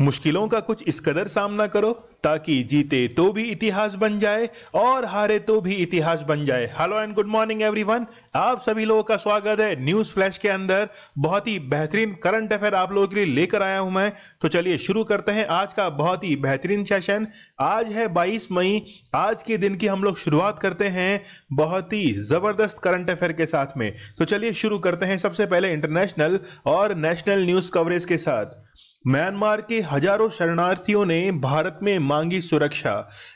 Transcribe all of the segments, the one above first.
मुश्किलों का कुछ इस कदर सामना करो ताकि जीते तो भी इतिहास बन जाए और हारे तो भी इतिहास बन जाए hello and good morning everyone आप सभी लोगों का स्वागत है न्यूज फ्लैश के अंदर बहुत ही बेहतरीन करंट अफेयर आप लोगों के लिए लेकर आया हूं मैं तो चलिए शुरू करते हैं आज का बहुत ही बेहतरीन सेशन आज है बाईस मई आज के दिन की हम लोग शुरुआत करते हैं बहुत ही जबरदस्त करंट अफेयर के साथ में तो चलिए शुरू करते हैं सबसे पहले इंटरनेशनल और नेशनल न्यूज कवरेज के साथ म्यांमार के हजारों शरणार्थियों ने भारत में मांगी सुरक्षा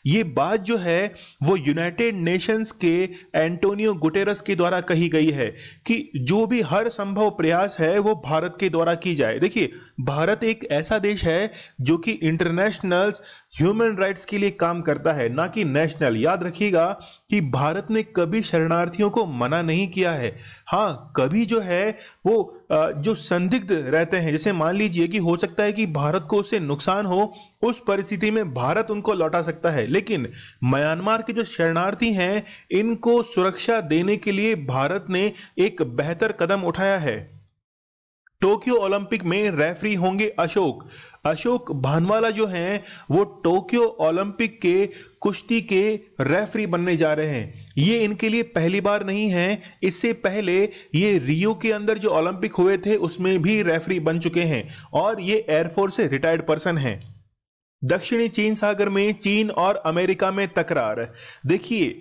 ये बात जो है वो यूनाइटेड नेशंस के एंटोनियो गुटेरस के द्वारा कही गई है कि जो भी हर संभव प्रयास है वो भारत के द्वारा की जाए देखिए भारत एक ऐसा देश है जो कि इंटरनेशनल ह्यूमन राइट्स के लिए काम करता है ना कि नेशनल याद रखिएगा कि भारत ने कभी शरणार्थियों को मना नहीं किया है हाँ कभी जो है वो जो संदिग्ध रहते हैं जैसे मान लीजिए कि हो सकता है कि भारत को उससे नुकसान हो उस परिस्थिति में भारत उनको लौटा सकता है लेकिन म्यांमार के जो शरणार्थी हैं इनको सुरक्षा देने के लिए भारत ने एक बेहतर कदम उठाया है टोक्यो ओलंपिक में रेफरी होंगे अशोक अशोक भानवाला जो हैं वो टोक्यो ओलंपिक के कुश्ती के रेफरी बनने जा रहे हैं ये इनके लिए पहली बार नहीं है इससे पहले ये रियो के अंदर जो ओलंपिक हुए थे उसमें भी रेफरी बन चुके हैं और ये एयरफोर्स से रिटायर्ड पर्सन हैं दक्षिणी चीन सागर में चीन और अमेरिका में तकरार देखिए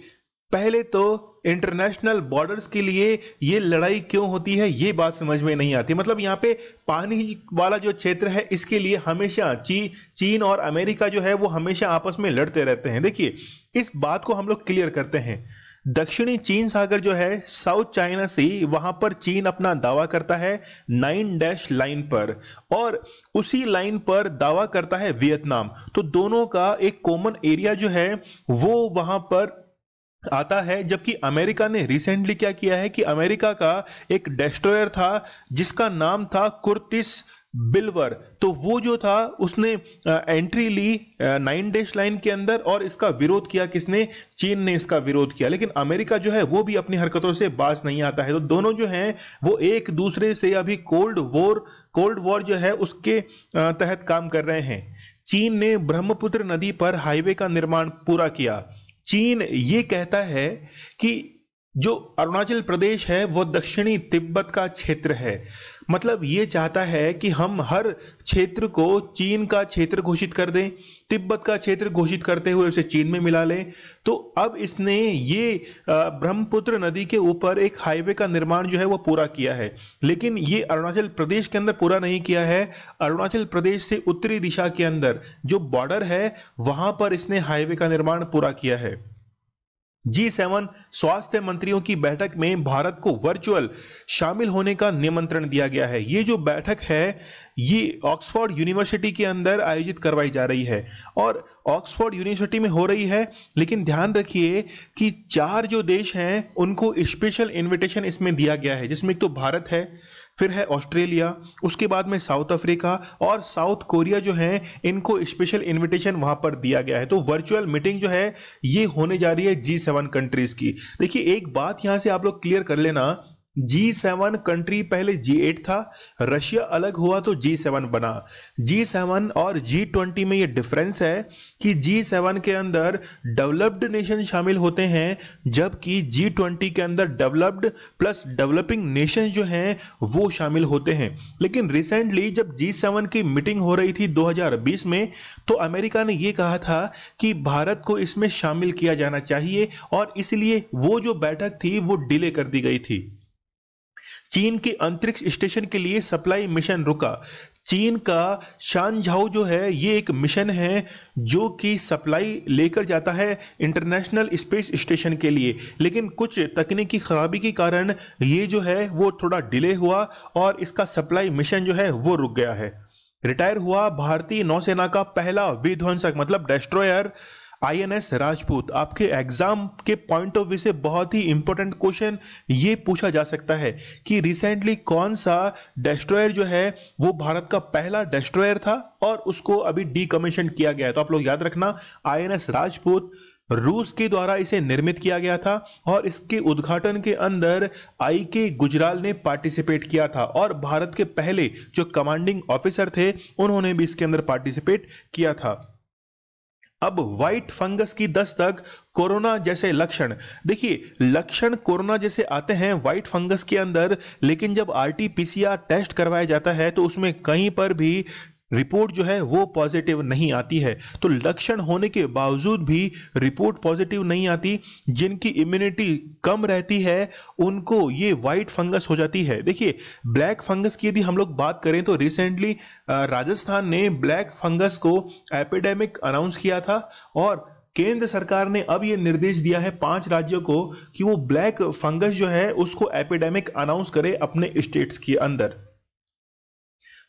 पहले तो इंटरनेशनल बॉर्डर्स के लिए ये लड़ाई क्यों होती है ये बात समझ में नहीं आती मतलब यहाँ पे पानी वाला जो क्षेत्र है इसके लिए हमेशा ची, चीन और अमेरिका जो है वो हमेशा आपस में लड़ते रहते हैं देखिए इस बात को हम लोग क्लियर करते हैं दक्षिणी चीन सागर जो है साउथ चाइना सी वहां पर चीन अपना दावा करता है नाइन डैश लाइन पर और उसी लाइन पर दावा करता है वियतनाम तो दोनों का एक कॉमन एरिया जो है वो वहां पर आता है जबकि अमेरिका ने रिसेंटली क्या किया है कि अमेरिका का एक डेस्ट्रॉयर था जिसका नाम था कुर्तिस बिल्वर तो वो जो था उसने एंट्री ली नाइन डैश लाइन के अंदर और इसका विरोध किया किसने चीन ने इसका विरोध किया लेकिन अमेरिका जो है वो भी अपनी हरकतों से बाज नहीं आता है तो दोनों जो हैं वो एक दूसरे से अभी कोल्ड वॉर कोल्ड वॉर जो है उसके तहत काम कर रहे हैं चीन ने ब्रह्मपुत्र नदी पर हाईवे का निर्माण पूरा किया चीन ये कहता है कि जो अरुणाचल प्रदेश है वो दक्षिणी तिब्बत का क्षेत्र है मतलब ये चाहता है कि हम हर क्षेत्र को चीन का क्षेत्र घोषित कर दें तिब्बत का क्षेत्र घोषित करते हुए उसे चीन में मिला लें तो अब इसने ये ब्रह्मपुत्र नदी के ऊपर एक हाईवे का निर्माण जो है वो पूरा किया है लेकिन ये अरुणाचल प्रदेश के अंदर पूरा नहीं किया है अरुणाचल प्रदेश से उत्तरी दिशा के अंदर जो बॉर्डर है वहां पर इसने हाईवे का निर्माण पूरा किया है जी सेवन स्वास्थ्य मंत्रियों की बैठक में भारत को वर्चुअल शामिल होने का निमंत्रण दिया गया है ये जो बैठक है ये ऑक्सफोर्ड यूनिवर्सिटी के अंदर आयोजित करवाई जा रही है और ऑक्सफोर्ड यूनिवर्सिटी में हो रही है लेकिन ध्यान रखिए कि चार जो देश हैं उनको स्पेशल इन्विटेशन इसमें दिया गया है जिसमें एक तो भारत है फिर है ऑस्ट्रेलिया उसके बाद में साउथ अफ्रीका और साउथ कोरिया जो है इनको स्पेशल इन्विटेशन वहां पर दिया गया है तो वर्चुअल मीटिंग जो है ये होने जा रही है जी सेवन कंट्रीज की देखिए एक बात यहां से आप लोग क्लियर कर लेना जी सेवन कंट्री पहले जी एट था रशिया अलग हुआ तो जी सेवन बना जी सेवन और जी ट्वेंटी में ये डिफरेंस है कि जी सेवन के अंदर डेवलप्ड नेशन शामिल होते हैं जबकि जी ट्वेंटी के अंदर डेवलप्ड प्लस डेवलपिंग नेशन जो हैं वो शामिल होते हैं लेकिन रिसेंटली जब जी सेवन की मीटिंग हो रही थी 2020 में तो अमेरिका ने ये कहा था कि भारत को इसमें शामिल किया जाना चाहिए और इसलिए वो जो बैठक थी वो डिले कर दी गई थी चीन के अंतरिक्ष स्टेशन के लिए सप्लाई मिशन रुका चीन का शानझाओ जो है ये एक मिशन है जो कि सप्लाई लेकर जाता है इंटरनेशनल स्पेस स्टेशन के लिए लेकिन कुछ तकनीकी खराबी के कारण ये जो है वो थोड़ा डिले हुआ और इसका सप्लाई मिशन जो है वो रुक गया है रिटायर हुआ भारतीय नौसेना का पहला विध्वंसक मतलब डेस्ट्रॉयर आईएनएस राजपूत आपके एग्जाम के पॉइंट ऑफ व्यू से बहुत ही इंपॉर्टेंट क्वेश्चन ये पूछा जा सकता है कि रिसेंटली कौन सा डेस्ट्रॉयर जो है वो भारत का पहला डेस्ट्रॉयर था और उसको अभी डीकमीशन किया गया है तो आप लोग याद रखना आईएनएस राजपूत रूस के द्वारा इसे निर्मित किया गया था और इसके उद्घाटन के अंदर आई के गुजराल ने पार्टिसिपेट किया था और भारत के पहले जो कमांडिंग ऑफिसर थे उन्होंने भी इसके अंदर पार्टिसिपेट किया था अब व्हाइट फंगस की दस्तक कोरोना जैसे लक्षण देखिए लक्षण कोरोना जैसे आते हैं व्हाइट फंगस के अंदर लेकिन जब आरटीपीसीआर टेस्ट करवाया जाता है तो उसमें कहीं पर भी रिपोर्ट जो है वो पॉजिटिव नहीं आती है तो लक्षण होने के बावजूद भी रिपोर्ट पॉजिटिव नहीं आती जिनकी इम्यूनिटी कम रहती है उनको ये वाइट फंगस हो जाती है देखिए ब्लैक फंगस की यदि हम लोग बात करें तो रिसेंटली राजस्थान ने ब्लैक फंगस को एपिडेमिक अनाउंस किया था और केंद्र सरकार ने अब ये निर्देश दिया है पांच राज्यों को कि वो ब्लैक फंगस जो है उसको एपिडेमिक अनाउंस करे अपने स्टेट्स के अंदर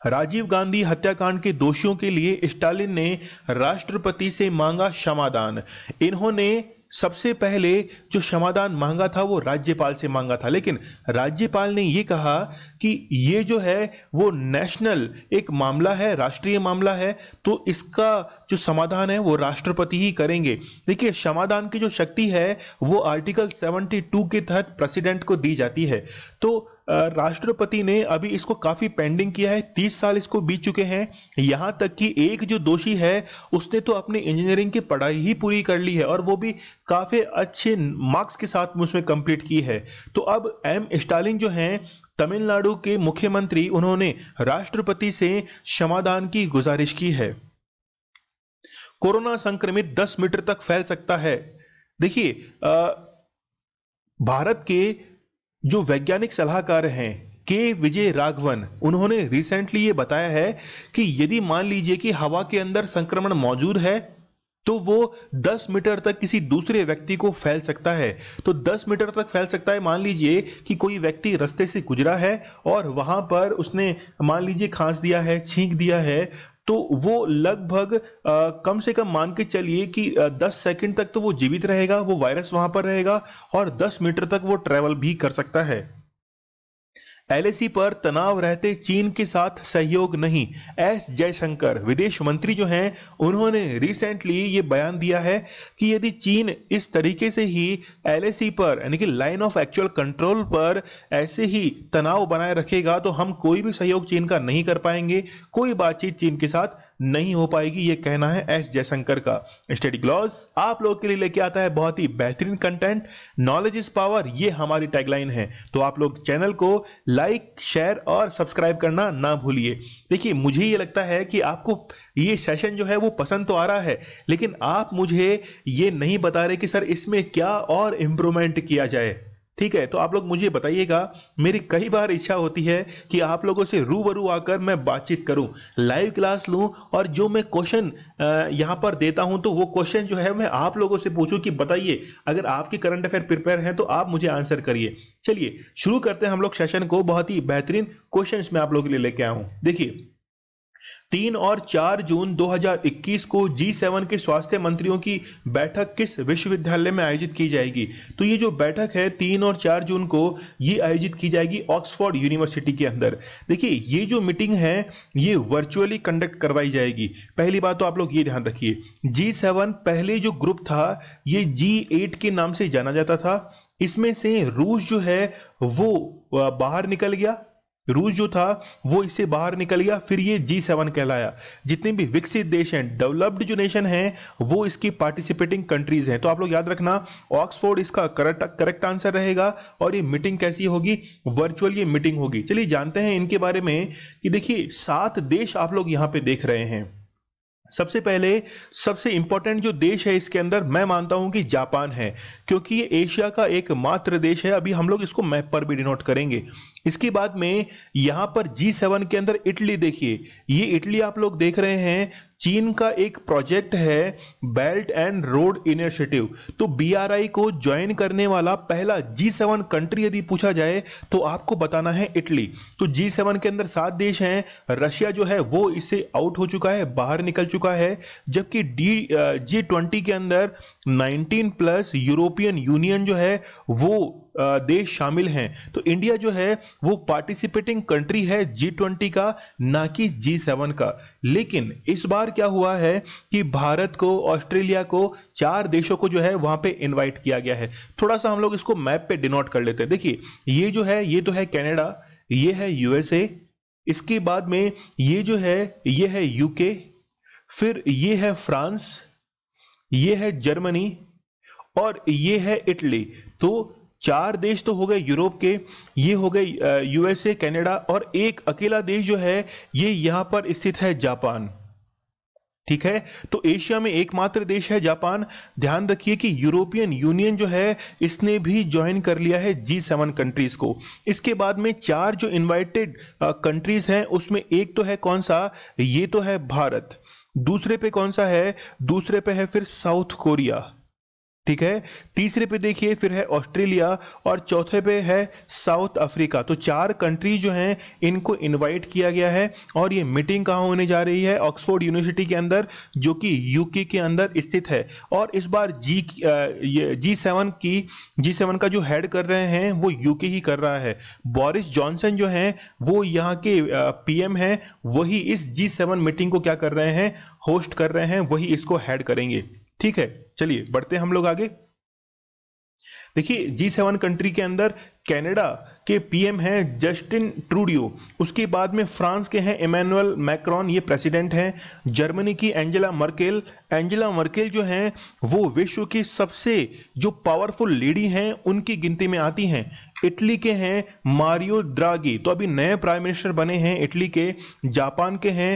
राजीव गांधी हत्याकांड के दोषियों के लिए स्टालिन ने राष्ट्रपति से मांगा क्षमादान इन्होंने सबसे पहले जो क्षमादान मांगा था वो राज्यपाल से मांगा था लेकिन राज्यपाल ने ये कहा कि ये जो है वो नेशनल एक मामला है राष्ट्रीय मामला है तो इसका जो समाधान है वो राष्ट्रपति ही करेंगे देखिए क्षमादान की जो शक्ति है वो आर्टिकल 72 के तहत प्रेसिडेंट को दी जाती है तो राष्ट्रपति ने अभी इसको काफी पेंडिंग किया है तीस साल इसको बीत चुके हैं यहाँ तक कि एक जो दोषी है उसने तो अपने इंजीनियरिंग की पढ़ाई ही पूरी कर ली है और वो भी काफी अच्छे मार्क्स के साथ उसमें कंप्लीट की है तो अब एम स्टालिन जो हैं तमिलनाडु के मुख्यमंत्री उन्होंने राष्ट्रपति से क्षमादान की गुजारिश की है कोरोना संक्रमित 10 मीटर तक फैल सकता है देखिए भारत के जो वैज्ञानिक सलाहकार हैं के विजय राघवन उन्होंने रिसेंटली ये बताया है कि यदि मान लीजिए कि हवा के अंदर संक्रमण मौजूद है तो वो 10 मीटर तक किसी दूसरे व्यक्ति को फैल सकता है तो 10 मीटर तक फैल सकता है मान लीजिए कि कोई व्यक्ति रास्ते से गुजरा है और वहां पर उसने मान लीजिए खांस दिया है छींक दिया है तो वो लगभग कम से कम मान के चलिए कि दस सेकंड तक तो वो जीवित रहेगा वो वायरस वहां पर रहेगा और दस मीटर तक वो ट्रेवल भी कर सकता है एलएसी पर तनाव रहते चीन के साथ सहयोग नहीं एस जयशंकर विदेश मंत्री जो हैं उन्होंने रिसेंटली ये बयान दिया है कि यदि चीन इस तरीके से ही एलएसी पर यानी कि लाइन ऑफ एक्चुअल कंट्रोल पर ऐसे ही तनाव बनाए रखेगा तो हम कोई भी सहयोग चीन का नहीं कर पाएंगे कोई बातचीत चीन के साथ नहीं हो पाएगी ये कहना है एस जयशंकर का स्टडी ग्लॉस आप लोग के लिए लेके आता है बहुत ही बेहतरीन कंटेंट नॉलेज इज पावर ये हमारी टैगलाइन है तो आप लोग चैनल को लाइक शेयर और सब्सक्राइब करना ना भूलिए देखिए मुझे ये लगता है कि आपको ये सेशन जो है वो पसंद तो आ रहा है लेकिन आप मुझे ये नहीं बता रहे कि सर इसमें क्या और इम्प्रूवमेंट किया जाए ठीक है तो आप लोग मुझे बताइएगा मेरी कई बार इच्छा होती है कि आप लोगों से रूबरू आकर मैं बातचीत करूं लाइव क्लास लूं और जो मैं क्वेश्चन यहां पर देता हूं तो वो क्वेश्चन जो है मैं आप लोगों से पूछूं कि बताइए अगर आपके करंट अफेयर प्रिपेयर हैं तो आप मुझे आंसर करिए चलिए शुरू करते हैं हम लोग सेशन को बहुत ही बेहतरीन क्वेश्चन में आप लोगों के लिए लेके आऊँ देखिए तीन और चार जून 2021 को जी सेवन के स्वास्थ्य मंत्रियों की बैठक किस विश्वविद्यालय में आयोजित की जाएगी तो ये जो बैठक है तीन और चार जून को ये आयोजित की जाएगी ऑक्सफोर्ड यूनिवर्सिटी के अंदर देखिए ये जो मीटिंग है ये वर्चुअली कंडक्ट करवाई जाएगी पहली बात तो आप लोग ये ध्यान रखिए जी सेवन पहले जो ग्रुप था ये जी एट के नाम से जाना जाता था इसमें से रूस जो है वो बाहर निकल गया रूस जो था वो इससे बाहर निकल गया फिर ये जी सेवन कहलाया जितने भी विकसित देश हैं डेवलप्ड जो नेशन हैं वो इसकी पार्टिसिपेटिंग कंट्रीज हैं तो आप लोग याद रखना ऑक्सफोर्ड इसका करेक्ट करेक्ट आंसर रहेगा और ये मीटिंग कैसी होगी वर्चुअल ये मीटिंग होगी चलिए जानते हैं इनके बारे में कि देखिए सात देश आप लोग यहाँ पे देख रहे हैं सबसे पहले सबसे इंपॉर्टेंट जो देश है इसके अंदर मैं मानता हूं कि जापान है क्योंकि ये एशिया का एकमात्र देश है अभी हम लोग इसको मैप पर भी डिनोट करेंगे इसके बाद में यहां पर जी सेवन के अंदर इटली देखिए ये इटली आप लोग देख रहे हैं चीन का एक प्रोजेक्ट है बेल्ट एंड रोड इनिशिएटिव तो बीआरआई को ज्वाइन करने वाला पहला जी सेवन कंट्री यदि पूछा जाए तो आपको बताना है इटली तो जी सेवन के अंदर सात देश हैं रशिया जो है वो इससे आउट हो चुका है बाहर निकल चुका है जबकि डी जी ट्वेंटी के अंदर नाइनटीन प्लस यूरोपियन यूनियन जो है वो देश शामिल हैं तो इंडिया जो है वो पार्टिसिपेटिंग कंट्री है जी ट्वेंटी का ना कि जी सेवन का लेकिन इस बार क्या हुआ है कि भारत को ऑस्ट्रेलिया को चार देशों को जो है वहां पे इनवाइट किया गया है थोड़ा सा हम लोग इसको मैप पे डिनोट कर लेते हैं देखिए ये जो है ये तो है कैनेडा ये है यूएसए इसके बाद में ये जो है ये है यूके फिर ये है फ्रांस ये है जर्मनी और ये है इटली तो चार देश तो हो गए यूरोप के ये हो गए यूएसए कनाडा और एक अकेला देश जो है ये यहां पर स्थित है जापान ठीक है तो एशिया में एकमात्र देश है जापान ध्यान रखिए कि यूरोपियन यूनियन जो है इसने भी ज्वाइन कर लिया है जी सेवन कंट्रीज को इसके बाद में चार जो इनवाइटेड कंट्रीज हैं उसमें एक तो है कौन सा ये तो है भारत दूसरे पे कौन सा है दूसरे पे है फिर साउथ कोरिया ठीक है तीसरे पे देखिए फिर है ऑस्ट्रेलिया और चौथे पे है साउथ अफ्रीका तो चार कंट्री जो हैं इनको इनवाइट किया गया है और ये मीटिंग कहाँ होने जा रही है ऑक्सफोर्ड यूनिवर्सिटी के अंदर जो कि यूके के अंदर स्थित है और इस बार जी ये जी सेवन की जी सेवन का जो हेड कर रहे हैं वो यूके ही कर रहा है बोरिस जॉनसन जो हैं वो यहाँ के पी हैं वही इस जी सेवन मीटिंग को क्या कर रहे हैं होस्ट कर रहे हैं वही इसको हैड करेंगे ठीक है चलिए बढ़ते हम लोग आगे देखिए जी सेवन कंट्री के अंदर कनाडा के पीएम हैं जस्टिन ट्रूडियो उसके बाद में फ्रांस के हैं इमैनुअल मैक्रॉन ये प्रेसिडेंट हैं जर्मनी की एंजेला मर्केल एंजेला मर्केल जो हैं वो विश्व की सबसे जो पावरफुल लेडी हैं उनकी गिनती में आती हैं इटली के हैं मारियो द्रागी तो अभी नए प्राइम मिनिस्टर बने हैं इटली के जापान के हैं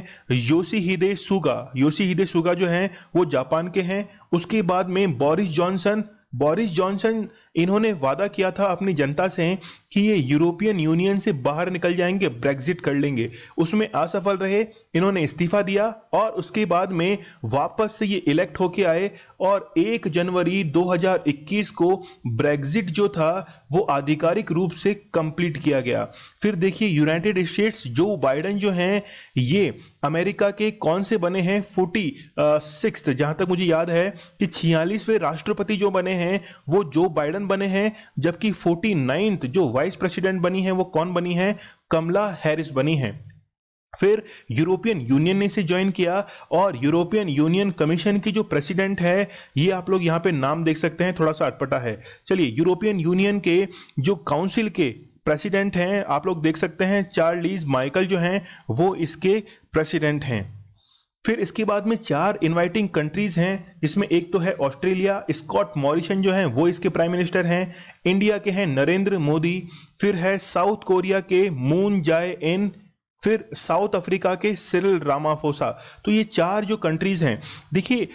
योशी हिदे सुगा योशी हिदे सुगा जो हैं वो जापान के हैं उसके बाद में बोरिस जॉनसन बोरिस जॉनसन इन्होंने वादा किया था अपनी जनता से कि ये यूरोपियन यूनियन से बाहर निकल जाएंगे ब्रेग्जिट कर लेंगे उसमें असफल रहे इन्होंने इस्तीफा दिया और उसके बाद में वापस से ये इलेक्ट होके आए और 1 जनवरी 2021 को ब्रेग्जिट जो था वो आधिकारिक रूप से कंप्लीट किया गया फिर देखिए यूनाइटेड स्टेट्स जो बाइडन जो हैं ये अमेरिका के कौन से बने हैं फोर्टी सिक्स जहां तक मुझे याद है कि छियालीसवें राष्ट्रपति जो बने हैं वो जो बाइडन बने हैं जबकि फोर्टी नाइन्थ जो वाइस प्रेसिडेंट बनी है वो कौन बनी है कमला हैरिस बनी है फिर यूरोपियन यूनियन ने इसे ज्वाइन किया और यूरोपियन यूनियन कमीशन की जो प्रेसिडेंट है ये आप लोग यहाँ पे नाम देख सकते हैं थोड़ा सा अटपटा है चलिए यूरोपियन यूनियन के जो काउंसिल के प्रेसिडेंट हैं आप लोग देख सकते हैं चार्लीज माइकल जो हैं वो इसके प्रेसिडेंट हैं फिर इसके बाद में चार इनवाइटिंग कंट्रीज हैं जिसमें एक तो है ऑस्ट्रेलिया स्कॉट मॉरिशन जो हैं वो इसके प्राइम मिनिस्टर हैं इंडिया के हैं नरेंद्र मोदी फिर है साउथ कोरिया के मून जाए इन फिर साउथ अफ्रीका के सिरल रामाफोसा तो ये चार जो कंट्रीज हैं देखिए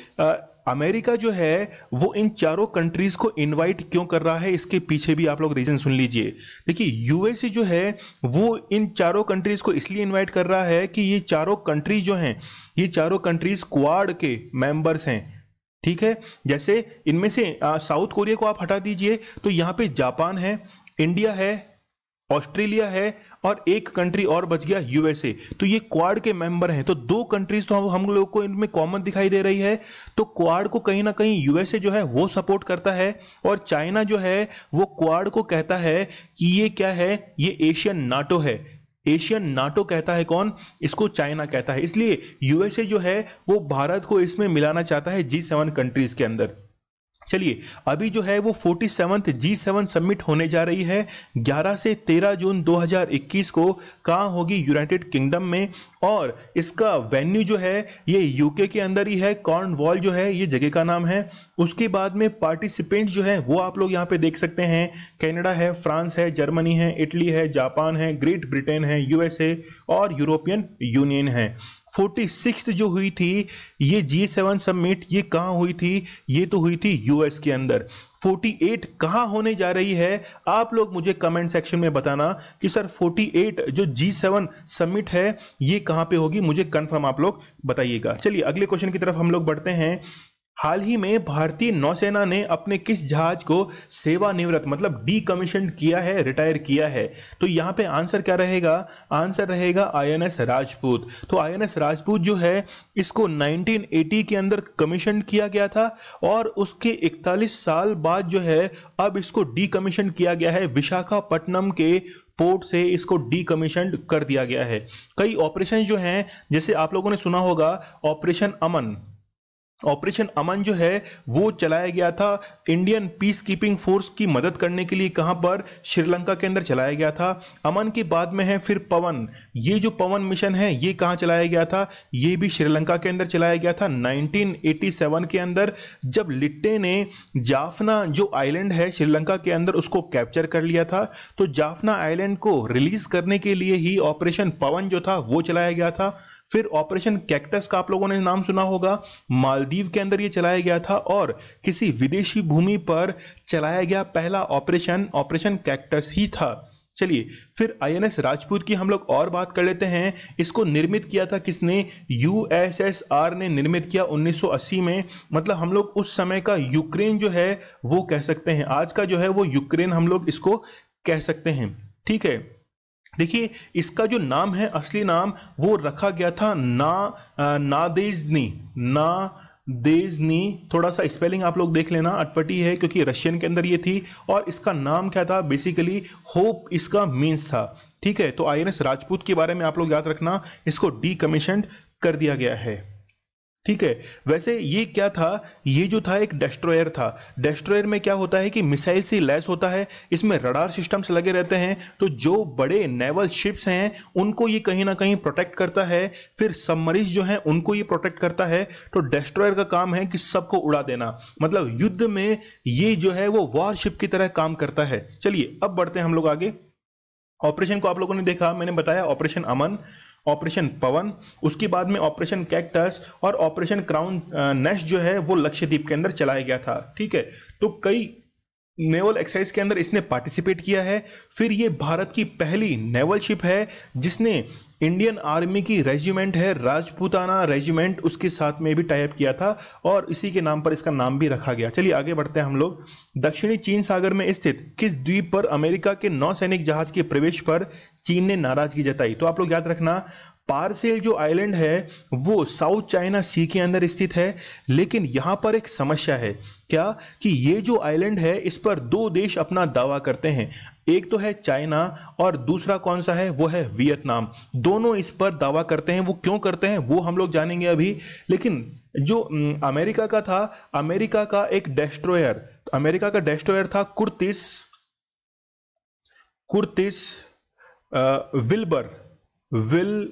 अमेरिका जो है वो इन चारों कंट्रीज को इनवाइट क्यों कर रहा है इसके पीछे भी आप लोग रीजन सुन लीजिए देखिए यूएसए जो है वो इन चारों कंट्रीज को इसलिए इनवाइट कर रहा है कि ये चारों कंट्री जो हैं ये चारों कंट्रीज क्वाड के मेंबर्स हैं ठीक है जैसे इनमें से साउथ कोरिया को आप हटा दीजिए तो यहाँ पे जापान है इंडिया है ऑस्ट्रेलिया है और एक कंट्री और बच गया यूएसए तो ये क्वाड के मेंबर हैं तो दो कंट्रीज तो हम लोगों को इनमें कॉमन दिखाई दे रही है तो क्वाड को कहीं ना कहीं यूएसए जो है वो सपोर्ट करता है और चाइना जो है वो क्वाड को कहता है कि ये क्या है ये एशियन नाटो है एशियन नाटो कहता है कौन इसको चाइना कहता है इसलिए यूएसए जो है वो भारत को इसमें मिलाना चाहता है जी सेवन कंट्रीज के अंदर चलिए अभी जो है वो forty seventh G seven summit होने जा रही है 11 से 13 जून 2021 को कहाँ होगी यूनाइटेड किंगडम में और इसका वेन्यू जो है ये यूके के अंदर ही है कॉर्न वॉल जो है ये जगह का नाम है उसके बाद में पार्टिसिपेंट जो है वो आप लोग यहाँ पे देख सकते हैं कैनेडा है फ्रांस है जर्मनी है इटली है जापान है ग्रेट ब्रिटेन है यूएसए और यूरोपियन यूनियन है फोर्टी सिक्स जो हुई थी ये जी सेवन समिट ये कहाँ हुई थी ये तो हुई थी यूएस के अंदर 48 कहाँ होने जा रही है आप लोग मुझे कमेंट सेक्शन में बताना कि सर 48 जो जी सेवन समिट है ये कहाँ पे होगी मुझे कंफर्म आप लोग बताइएगा चलिए अगले क्वेश्चन की तरफ हम लोग बढ़ते हैं हाल ही में भारतीय नौसेना ने अपने किस जहाज को सेवानिवृत्त मतलब डी कमीशन किया है रिटायर किया है तो यहाँ पे आंसर क्या रहेगा आंसर रहेगा आईएनएस राजपूत तो आईएनएस राजपूत जो है इसको 1980 के अंदर कमीशन किया गया था और उसके 41 साल बाद जो है अब इसको डी कमीशन किया गया है विशाखापट्टनम के पोर्ट से इसको डी कमीशन कर दिया गया है कई ऑपरेशन जो हैं जैसे आप लोगों ने सुना होगा ऑपरेशन अमन ऑपरेशन अमन जो है वो चलाया गया था इंडियन पीस कीपिंग फोर्स की मदद करने के लिए कहां पर श्रीलंका के अंदर चलाया गया था अमन के बाद में है फिर पवन ये जो पवन मिशन है ये कहां चलाया गया था ये भी श्रीलंका के अंदर चलाया गया था 1987 के अंदर जब लिट्टे ने जाफना जो आइलैंड है श्रीलंका के अंदर उसको कैप्चर कर लिया था तो जाफना आइलैंड को रिलीज करने के लिए ही ऑपरेशन पवन जो था वो चलाया गया था फिर ऑपरेशन कैक्टस का आप लोगों ने नाम सुना होगा मालदीव के अंदर ये चलाया गया था और किसी विदेशी भूमि पर चलाया गया पहला ऑपरेशन ऑपरेशन कैक्टस ही था चलिए फिर आईएनएस राजपूत की हम लोग और बात कर लेते हैं इसको निर्मित किया था किसने यूएसएसआर ने निर्मित किया 1980 में मतलब हम लोग उस समय का यूक्रेन जो है वो कह सकते हैं आज का जो है वो यूक्रेन हम लोग इसको कह सकते हैं ठीक है देखिए इसका जो नाम है असली नाम वो रखा गया था ना नादेजनी ना देजनी थोड़ा सा स्पेलिंग आप लोग देख लेना अटपटी है क्योंकि रशियन के अंदर ये थी और इसका नाम क्या था बेसिकली होप इसका मीन्स था ठीक है तो आई राजपूत के बारे में आप लोग याद रखना इसको डी कमीशन कर दिया गया है ठीक है वैसे ये क्या था ये जो था एक डेस्ट्रॉयर था डेस्ट्रॉयर में क्या होता है कि मिसाइल से लैस होता है इसमें रडार सिस्टम्स लगे रहते हैं तो जो बड़े नेवल शिप्स हैं उनको ये कहीं ना कहीं प्रोटेक्ट करता है फिर सबमरीज जो हैं उनको ये प्रोटेक्ट करता है तो डेस्ट्रॉयर का काम है कि सबको उड़ा देना मतलब युद्ध में ये जो है वो वॉरशिप की तरह काम करता है चलिए अब बढ़ते हैं हम लोग आगे ऑपरेशन को आप लोगों ने देखा मैंने बताया ऑपरेशन अमन ऑपरेशन पवन उसके बाद में ऑपरेशन कैक्टस और ऑपरेशन क्राउन नेश जो है वो लक्षद्वीप के अंदर चलाया गया था ठीक है तो कई नेवल एक्सरसाइज के अंदर इसने पार्टिसिपेट किया है फिर ये भारत की पहली नेवल शिप है जिसने इंडियन आर्मी की रेजिमेंट है राजपूताना रेजिमेंट उसके साथ में भी टाइप किया था और इसी के नाम पर इसका नाम भी रखा गया चलिए आगे बढ़ते हैं हम लोग दक्षिणी चीन सागर में स्थित किस द्वीप पर अमेरिका के नौसैनिक जहाज के प्रवेश पर चीन ने नाराजगी जताई तो आप लोग याद रखना पारसेल जो आइलैंड है वो साउथ चाइना सी के अंदर स्थित है लेकिन यहाँ पर एक समस्या है क्या कि ये जो आइलैंड है इस पर दो देश अपना दावा करते हैं एक तो है चाइना और दूसरा कौन सा है वो है वियतनाम दोनों इस पर दावा करते हैं वो क्यों करते हैं वो हम लोग जानेंगे अभी लेकिन जो अमेरिका का था अमेरिका का एक डेस्ट्रोयर अमेरिका का डेस्ट्रोयर था कुर्तिस कुर्तिस विलबर विल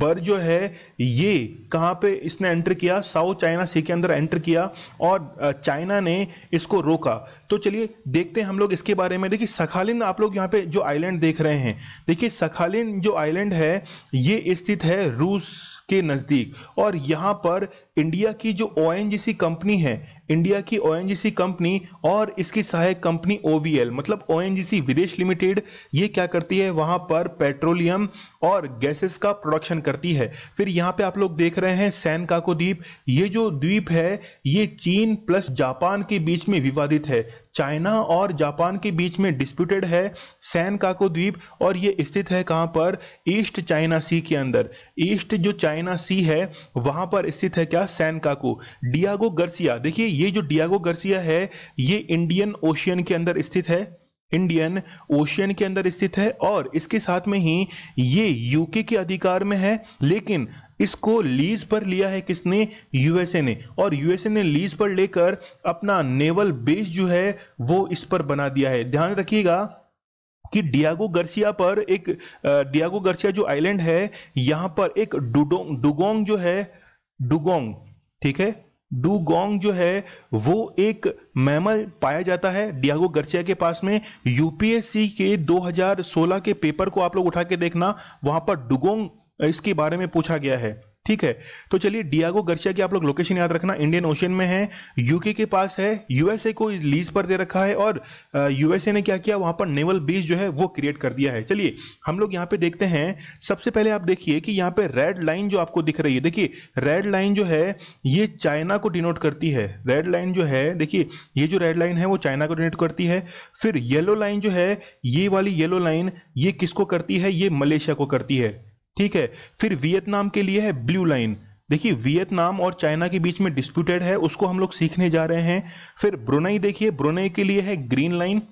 बर जो है ये कहाँ पे इसने एंटर किया साउथ चाइना सी के अंदर एंटर किया और चाइना ने इसको रोका तो चलिए देखते हैं हम लोग इसके बारे में देखिए सखालिन आप लोग यहाँ पे जो आइलैंड देख रहे हैं देखिए सखालिन जो आइलैंड है ये स्थित है रूस के नज़दीक और यहाँ पर इंडिया की जो ओ कंपनी है इंडिया की ओ कंपनी और इसकी सहायक कंपनी ओ मतलब ओ विदेश लिमिटेड ये क्या करती है वहां पर पेट्रोलियम और गैसेस का प्रोडक्शन करती है फिर यहाँ पे आप लोग देख रहे हैं सैन काको द्वीप ये जो द्वीप है ये चीन प्लस जापान के बीच में विवादित है चाइना और जापान के बीच में डिस्प्यूटेड है सैन काको द्वीप और ये स्थित है कहाँ पर ईस्ट चाइना सी के अंदर ईस्ट जो चाइना सी है वहाँ पर स्थित है क्या सैन काको डियागो गर्सिया देखिए ये जो डियागो गर्सिया है ये इंडियन ओशियन के अंदर स्थित है इंडियन ओशियन के अंदर स्थित है और इसके साथ में ही ये यूके के अधिकार में है लेकिन इसको लीज पर लिया है किसने यूएसए ने और यूएसए ने लीज पर लेकर अपना नेवल बेस जो है वो इस पर बना दिया है ध्यान रखिएगा कि डियागो गर्सिया पर एक डियागो गर्सिया जो आइलैंड है यहां पर एक डुडोंग डुगोंग जो है डुगोंग ठीक है डुगोंग जो है वो एक मैमल पाया जाता है डियागो गर्सिया के पास में यूपीएससी के 2016 के पेपर को आप लोग उठा के देखना वहां पर डुगोंग इसके बारे में पूछा गया है ठीक है तो चलिए डियागो गर्सिया की आप लोग लोकेशन याद रखना इंडियन ओशन में है यूके के पास है यूएसए को इस लीज पर दे रखा है और यूएसए ने क्या किया वहां पर नेवल बेस जो है वो क्रिएट कर दिया है चलिए हम लोग यहाँ पे देखते हैं सबसे पहले आप देखिए कि यहाँ पे रेड लाइन जो आपको दिख रही है देखिए रेड लाइन जो है ये चाइना को डिनोट करती है रेड लाइन जो है देखिए ये जो रेड लाइन है वो चाइना को डिनोट करती है फिर येलो लाइन जो है ये वाली येलो लाइन ये किसको करती है ये मलेशिया को करती है ठीक है फिर वियतनाम के लिए है ब्लू लाइन देखिए वियतनाम और चाइना के बीच में डिस्प्यूटेड है उसको हम लोग सीखने जा रहे हैं फिर ब्रुनई देखिए ब्रुनई के लिए है ग्रीन लाइन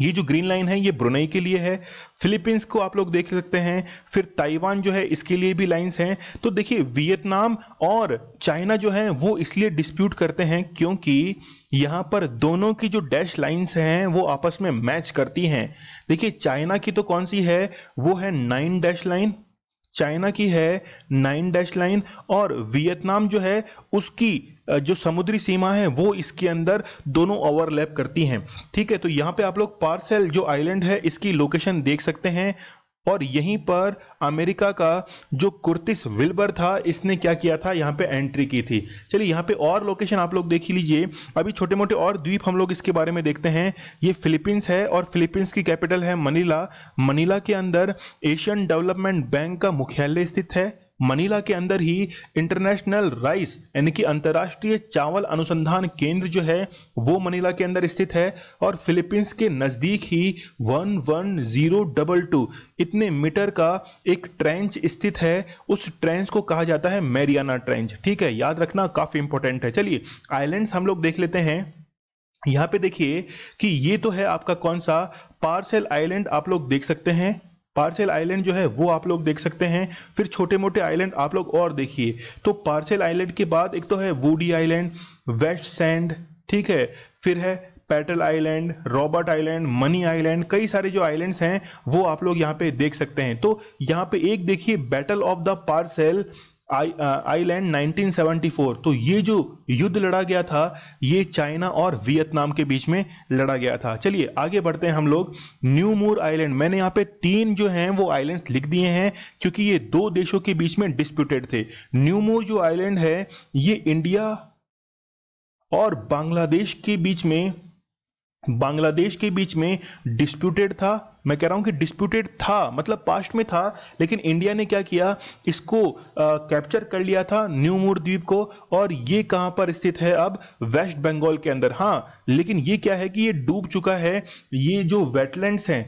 ये जो ग्रीन लाइन है ये ब्रुनई के लिए है फिलीपींस को आप लोग देख सकते हैं फिर ताइवान जो है इसके लिए भी लाइंस हैं तो देखिए वियतनाम और चाइना जो है वो इसलिए डिस्प्यूट करते हैं क्योंकि यहाँ पर दोनों की जो डैश लाइंस हैं वो आपस में मैच करती हैं देखिए चाइना की तो कौन सी है वो है नाइन डैश लाइन चाइना की है नाइन डैश लाइन और वियतनाम जो है उसकी जो समुद्री सीमा है वो इसके अंदर दोनों ओवरलैप करती हैं ठीक है तो यहाँ पे आप लोग पार्सल जो आइलैंड है इसकी लोकेशन देख सकते हैं और यहीं पर अमेरिका का जो कुर्तिस विल्बर था इसने क्या किया था यहाँ पे एंट्री की थी चलिए यहाँ पे और लोकेशन आप लोग देख ही लीजिए अभी छोटे मोटे और द्वीप हम लोग इसके बारे में देखते हैं ये फिलीपींस है और फिलीपींस की कैपिटल है मनीला मनीला के अंदर एशियन डेवलपमेंट बैंक का मुख्यालय स्थित है मनीला के अंदर ही इंटरनेशनल राइस यानी कि अंतर्राष्ट्रीय चावल अनुसंधान केंद्र जो है वो मनीला के अंदर स्थित है और फिलीपींस के नज़दीक ही one one zero double two इतने मीटर का एक ट्रेंच स्थित है उस ट्रेंच को कहा जाता है मैरियाना ट्रेंच ठीक है याद रखना काफ़ी इंपॉर्टेंट है चलिए आइलैंड्स हम लोग देख लेते हैं यहाँ पे देखिए कि ये तो है आपका कौन सा पार्सल आइलैंड आप लोग देख सकते हैं पार्सल आइलैंड जो है वो आप लोग देख सकते हैं फिर छोटे मोटे आइलैंड आप लोग और देखिए तो पार्सल आइलैंड के बाद एक तो है वूडी आइलैंड वेस्ट सैंड ठीक है फिर है Pattle Island Robert Island Money Island कई सारे जो आइलैंड्स हैं वो आप लोग यहाँ पे देख सकते हैं तो यहाँ पे एक देखिए battle of the Paracel Island 1974 uh, तो ये जो युद्ध लड़ा गया था ये चाइना और वियतनाम के बीच में लड़ा गया था चलिए आगे बढ़ते हैं हम लोग न्यू मूर आइलैंड मैंने यहाँ पे तीन जो हैं वो आइलैंड्स लिख दिए हैं क्योंकि ये दो देशों के बीच में डिस्प्यूटेड थे न्यू मूर जो आइलैंड है ये इंडिया और बांग्लादेश के बीच में बांग्लादेश के बीच में डिस्प्यूटेड था मैं कह रहा हूं कि डिस्प्यूटेड था मतलब पास्ट में था लेकिन इंडिया ने क्या किया इसको कैप्चर कर लिया था न्यू मोर द्वीप को और ये कहां पर स्थित है अब वेस्ट बंगाल के अंदर हाँ लेकिन ये क्या है कि ये डूब चुका है ये जो वेटलैंड्स हैं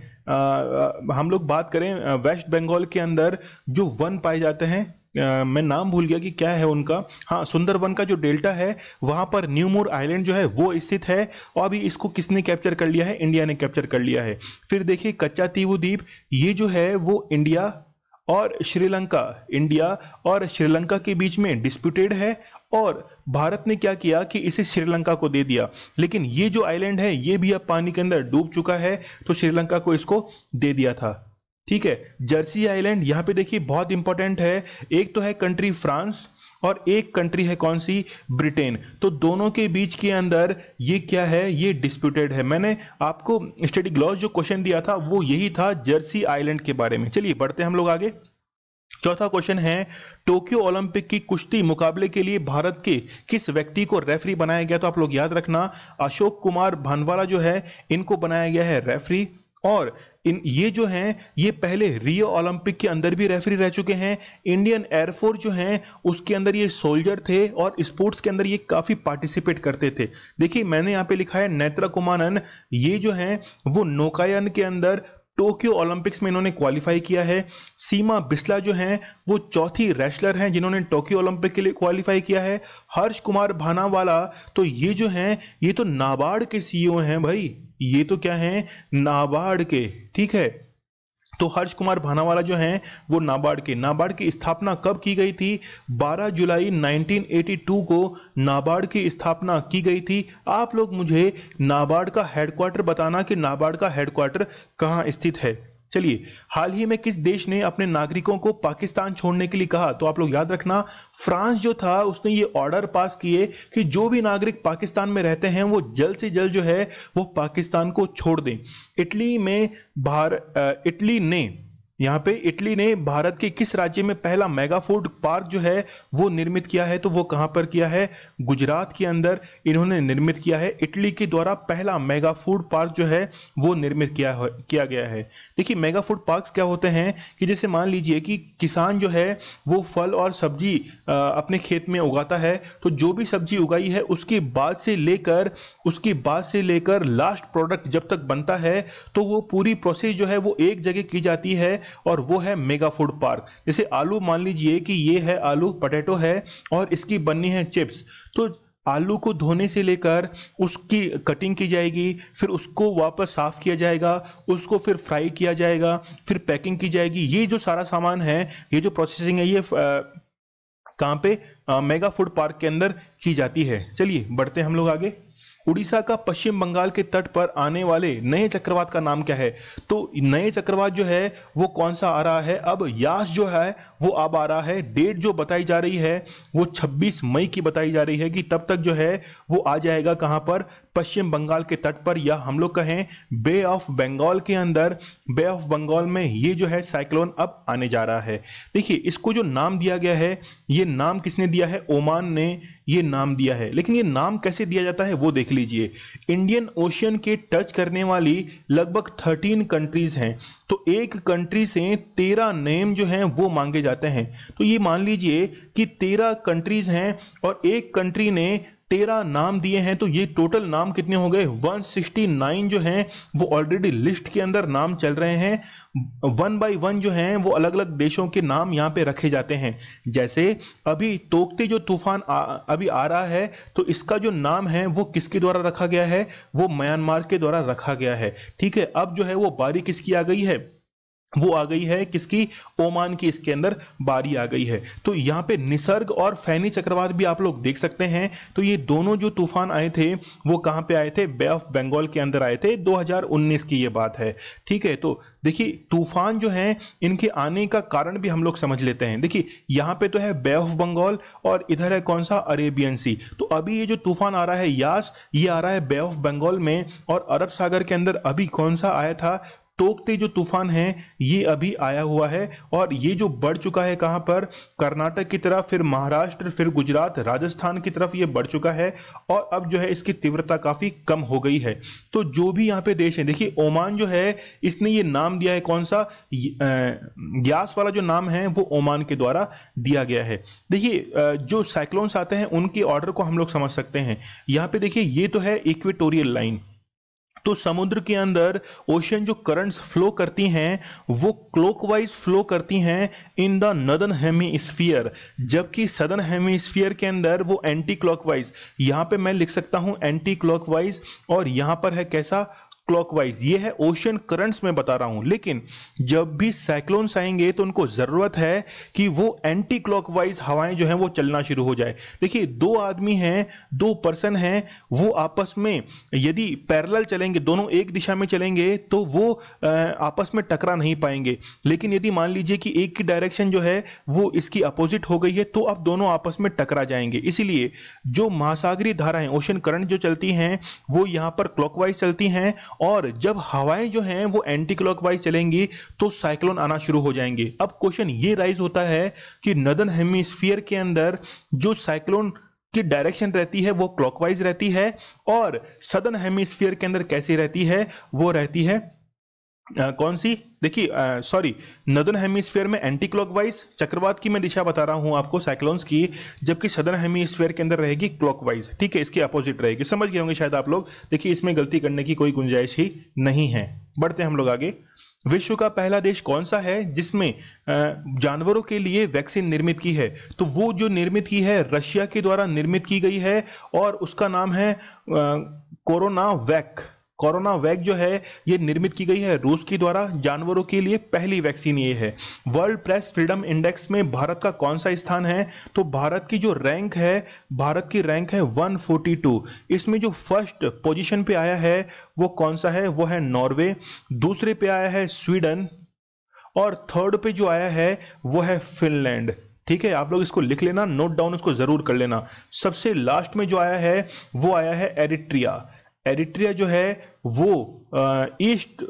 हम लोग बात करें वेस्ट बंगाल के अंदर जो वन पाए जाते हैं मैं नाम भूल गया कि क्या है उनका हाँ सुंदरवन का जो डेल्टा है वहाँ पर न्यूमोर आइलैंड जो है वो स्थित है और अभी इसको किसने कैप्चर कर लिया है इंडिया ने कैप्चर कर लिया है फिर देखिए कच्चा तीवू द्वीप ये जो है वो इंडिया और श्रीलंका इंडिया और श्रीलंका के बीच में डिस्प्यूटेड है और भारत ने क्या किया कि इसे श्रीलंका को दे दिया लेकिन ये जो आइलैंड है ये भी अब पानी के अंदर डूब चुका है तो श्रीलंका को इसको दे दिया था ठीक है जर्सी आइलैंड यहां पे देखिए बहुत इंपॉर्टेंट है एक तो है कंट्री फ्रांस और एक कंट्री है कौन सी ब्रिटेन तो दोनों के बीच के अंदर ये क्या है ये डिस्प्यूटेड है मैंने आपको स्टडी ग्लॉस जो क्वेश्चन दिया था वो यही था जर्सी आइलैंड के बारे में चलिए बढ़ते हम लोग आगे चौथा क्वेश्चन है टोक्यो ओलंपिक की कुश्ती मुकाबले के लिए भारत के किस व्यक्ति को रेफरी बनाया गया तो आप लोग याद रखना अशोक कुमार भानवाला जो है इनको बनाया गया है रेफरी और इन ये जो हैं ये पहले रियो ओलंपिक के अंदर भी रेफरी रह चुके हैं इंडियन एयरफोर्स जो हैं उसके अंदर ये सोल्जर थे और स्पोर्ट्स के अंदर ये काफ़ी पार्टिसिपेट करते थे देखिए मैंने यहाँ पे लिखा है नेत्रा कुमानन ये जो हैं वो नौकायन के अंदर टोक्यो ओलंपिक्स में इन्होंने क्वालिफाई किया है सीमा बिस्ला जो हैं वो चौथी रेसलर हैं जिन्होंने टोक्यो ओलंपिक के लिए क्वालिफाई किया है हर्ष कुमार भानावाला तो ये जो हैं ये तो नाबार्ड के सीईओ e हैं भाई ये तो क्या हैं नाबार्ड के ठीक है तो हर्ष कुमार भानावाला जो हैं वो नाबार्ड के नाबार्ड की स्थापना कब की गई थी 12 जुलाई 1982 को नाबार्ड की स्थापना की गई थी आप लोग मुझे नाबार्ड का हेडक्वार्टर बताना कि नाबार्ड का हेडक्वार्टर कहाँ स्थित है चलिए हाल ही में किस देश ने अपने नागरिकों को पाकिस्तान छोड़ने के लिए कहा तो आप लोग याद रखना फ्रांस जो था उसने ये ऑर्डर पास किए कि जो भी नागरिक पाकिस्तान में रहते हैं वो जल्द से जल्द जो है वो पाकिस्तान को छोड़ दें इटली में भारत इटली ने यहाँ पे इटली ने भारत के किस राज्य में पहला मेगा फूड पार्क जो है वो निर्मित किया है तो वो कहाँ पर किया है गुजरात के अंदर इन्होंने निर्मित किया है इटली के द्वारा पहला मेगा फूड पार्क जो है वो निर्मित किया किया गया है देखिए मेगा फूड पार्क क्या होते हैं कि जैसे मान लीजिए कि किसान जो है वो फल और सब्जी अपने खेत में उगाता है तो जो भी सब्जी उगाई है उसके बाद से लेकर उसके बाद से लेकर लास्ट प्रोडक्ट जब तक बनता है तो वो पूरी प्रोसेस जो है वो एक जगह की जाती है और वो है मेगा फूड पार्क जैसे आलू मान लीजिए कि ये है आलू पटेटो है और इसकी बननी है चिप्स तो आलू को धोने से लेकर उसकी कटिंग की जाएगी फिर उसको वापस साफ़ किया जाएगा उसको फिर फ्राई किया जाएगा फिर पैकिंग की जाएगी ये जो सारा सामान है ये जो प्रोसेसिंग है ये कहाँ पे आ, मेगा फूड पार्क के अंदर की जाती है चलिए बढ़ते हम लोग आगे उड़ीसा का पश्चिम बंगाल के तट पर आने वाले नए चक्रवात का नाम क्या है तो नए चक्रवात जो है वो कौन सा आ रहा है अब यास जो है वो अब आ रहा है डेट जो बताई जा रही है वो 26 मई की बताई जा रही है कि तब तक जो है वो आ जाएगा कहां पर पश्चिम बंगाल के तट पर या हम लोग कहें बे ऑफ बंगाल के अंदर बे ऑफ बंगाल में ये जो है साइक्लोन अब आने जा रहा है देखिए इसको जो नाम दिया गया है ये नाम किसने दिया है ओमान ने ये नाम दिया है लेकिन ये नाम कैसे दिया जाता है वो देख लीजिए इंडियन ओशियन के टच करने वाली लगभग थर्टीन कंट्रीज हैं तो एक कंट्री से तेरह नेम जो हैं वो मांगे जाते हैं तो ये मान लीजिए कि तेरह कंट्रीज हैं और एक कंट्री ने तेरह नाम दिए हैं तो ये टोटल नाम कितने हो गए 169 जो हैं वो ऑलरेडी लिस्ट के अंदर नाम चल रहे हैं वन बाय वन जो हैं वो अलग अलग देशों के नाम यहाँ पे रखे जाते हैं जैसे अभी तोकते जो तूफान अभी आ रहा है तो इसका जो नाम है वो किसके द्वारा रखा गया है वो म्यांमार के द्वारा रखा गया है ठीक है अब जो है वो बारी किसकी आ गई है वो आ गई है किसकी ओमान की इसके अंदर बारी आ गई है तो यहाँ पे निसर्ग और फैनी चक्रवात भी आप लोग देख सकते हैं तो ये दोनों जो तूफान आए थे वो कहाँ पे आए थे बे ऑफ बंगाल के अंदर आए थे 2019 की ये बात है ठीक है तो देखिए तूफान जो हैं इनके आने का कारण भी हम लोग समझ लेते हैं देखिए यहाँ पे तो है बे ऑफ बंगाल और इधर है कौन सा अरेबियन सी तो अभी ये जो तूफान आ रहा है यास ये आ रहा है बे ऑफ बंगाल में और अरब सागर के अंदर अभी कौन सा आया था तोकते जो तूफान है ये अभी आया हुआ है और ये जो बढ़ चुका है कहाँ पर कर्नाटक की तरफ फिर महाराष्ट्र फिर गुजरात राजस्थान की तरफ ये बढ़ चुका है और अब जो है इसकी तीव्रता काफ़ी कम हो गई है तो जो भी यहाँ पे देश है देखिए ओमान जो है इसने ये नाम दिया है कौन सा ग्यास वाला जो नाम है वो ओमान के द्वारा दिया गया है देखिए जो साइक्लोन्स आते हैं उनके ऑर्डर को हम लोग समझ सकते हैं यहाँ पे देखिए ये तो है इक्वेटोरियल लाइन तो समुद्र के अंदर ओशन जो करंट्स फ्लो करती हैं वो क्लॉकवाइज फ्लो करती हैं इन द नदन हेमीस्फीयर जबकि सदन हेमीस्फीयर के अंदर वो एंटी क्लॉकवाइज यहां पे मैं लिख सकता हूं एंटी क्लॉकवाइज और यहां पर है कैसा क्लॉकवाइज ये है ओशियन करंट्स में बता रहा हूं लेकिन जब भी साइक्लोन्स आएंगे तो उनको जरूरत है कि वो एंटी क्लॉकवाइज हवाएं जो हैं वो चलना शुरू हो जाए देखिए दो आदमी हैं दो पर्सन हैं वो आपस में यदि पैरेलल चलेंगे दोनों एक दिशा में चलेंगे तो वो आपस में टकरा नहीं पाएंगे लेकिन यदि मान लीजिए कि एक की डायरेक्शन जो है वो इसकी अपोजिट हो गई है तो अब दोनों आपस में टकरा जाएंगे इसीलिए जो महासागरीय धाराएं ओशन करंट जो चलती हैं वो यहाँ पर क्लॉकवाइज चलती हैं और जब हवाएं जो हैं वो एंटी क्लॉकवाइज चलेंगी तो साइक्लोन आना शुरू हो जाएंगे अब क्वेश्चन ये राइज होता है कि नदन हेमिस्फीयर के अंदर जो साइक्लोन की डायरेक्शन रहती है वो क्लॉकवाइज रहती है और सदन हेमिस्फीयर के अंदर कैसी रहती है वो रहती है आ, कौन सी देखिए सॉरी नदन हेमिस्फीयर में एंटी क्लॉकवाइज चक्रवात की मैं दिशा बता रहा हूं आपको साइक्लोन्स की जबकि सदन हेमिस्फीयर के अंदर रहेगी क्लॉकवाइज ठीक है इसकी अपोजिट रहेगी समझ गए होंगे शायद आप लोग देखिए इसमें गलती करने की कोई गुंजाइश ही नहीं है बढ़ते हम लोग आगे विश्व का पहला देश कौन सा है जिसमें जानवरों के लिए वैक्सीन निर्मित की है तो वो जो निर्मित की है रशिया के द्वारा निर्मित की गई है और उसका नाम है कोरोना वैक कोरोना वैक जो है ये निर्मित की गई है रूस के द्वारा जानवरों के लिए पहली वैक्सीन ये है वर्ल्ड प्रेस फ्रीडम इंडेक्स में भारत का कौन सा स्थान है तो भारत की जो रैंक है भारत की रैंक है 142 इसमें जो फर्स्ट पोजीशन पे आया है वो कौन सा है वो है नॉर्वे दूसरे पे आया है स्वीडन और थर्ड पे जो आया है वो है फिनलैंड ठीक है आप लोग इसको लिख लेना नोट डाउन इसको जरूर कर लेना सबसे लास्ट में जो आया है वो आया है एरिट्रिया एरिट्रिया जो है वो ईस्ट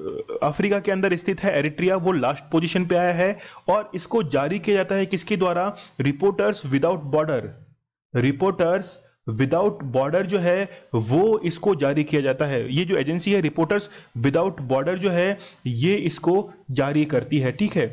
अफ्रीका के अंदर स्थित है एरिट्रिया वो लास्ट पोजीशन पे आया है और इसको जारी किया जाता है किसके द्वारा Reporters Without Border Reporters Without Border जो है वो इसको जारी किया जाता है ये जो एजेंसी है रिपोर्टर्स विदाउट बॉर्डर जो है ये इसको जारी करती है ठीक है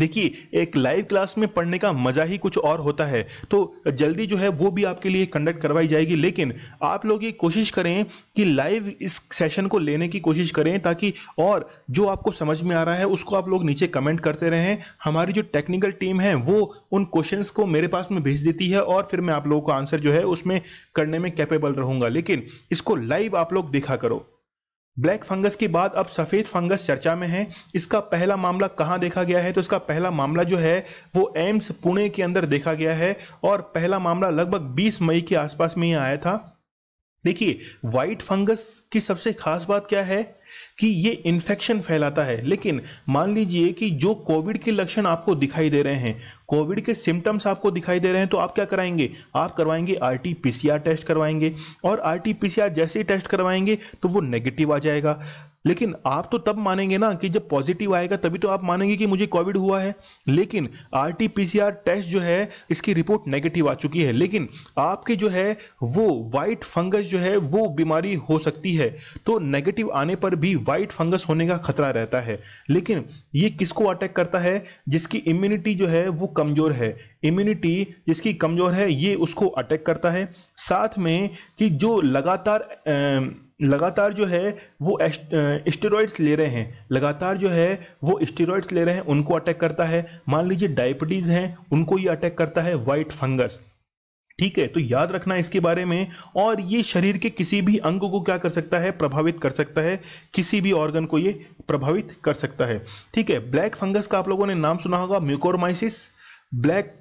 देखिए एक लाइव क्लास में पढ़ने का मजा ही कुछ और होता है तो जल्दी जो है वो भी आपके लिए कंडक्ट करवाई जाएगी लेकिन आप लोग ये कोशिश करें कि लाइव इस सेशन को लेने की कोशिश करें ताकि और जो आपको समझ में आ रहा है उसको आप लोग नीचे कमेंट करते रहें हमारी जो टेक्निकल टीम है वो उन क्वेश्चन को मेरे पास में भेज देती है और फिर मैं आप लोगों को आंसर जो है उसमें करने में कैपेबल रहूँगा लेकिन इसको लाइव आप लोग देखा करो ब्लैक फंगस के बाद अब सफ़ेद फंगस चर्चा में है इसका पहला मामला कहाँ देखा गया है तो इसका पहला मामला जो है वो एम्स पुणे के अंदर देखा गया है और पहला मामला लगभग 20 मई के आसपास में ही आया था देखिए वाइट फंगस की सबसे खास बात क्या है कि ये इन्फेक्शन फैलाता है लेकिन मान लीजिए कि जो कोविड के लक्षण आपको दिखाई दे रहे हैं कोविड के सिम्टम्स आपको दिखाई दे रहे हैं तो आप क्या कराएंगे आप करवाएंगे R T P C R test करवाएंगे और R T P C R जैसे टेस्ट करवाएंगे तो वो नेगेटिव आ जाएगा लेकिन आप तो तब मानेंगे ना कि जब पॉजिटिव आएगा तभी तो आप मानेंगे कि मुझे कोविड हुआ है लेकिन R T P C R test जो है इसकी रिपोर्ट नेगेटिव आ चुकी है लेकिन आपके जो है वो वाइट फंगस जो है वो बीमारी हो सकती है तो नेगेटिव आने पर भी वाइट फंगस होने का खतरा रहता है लेकिन ये किसको अटैक करता है जिसकी इम्यूनिटी जो है वो कमज़ोर है इम्यूनिटी जिसकी कमज़ोर है ये उसको अटैक करता है साथ में कि जो लगातार लगातार जो है वो स्टेरॉइड्स ले रहे हैं लगातार जो है वो स्टेरॉइड्स ले रहे हैं उनको अटैक करता है मान लीजिए डायबिटीज़ हैं उनको ये अटैक करता है वाइट फंगस ठीक है तो याद रखना इसके बारे में और ये शरीर के किसी भी अंग को क्या कर सकता है प्रभावित कर सकता है किसी भी ऑर्गन को ये प्रभावित कर सकता है ठीक है ब्लैक फंगस का आप लोगों ने नाम सुना होगा म्यूकोरमाइसिस ब्लैक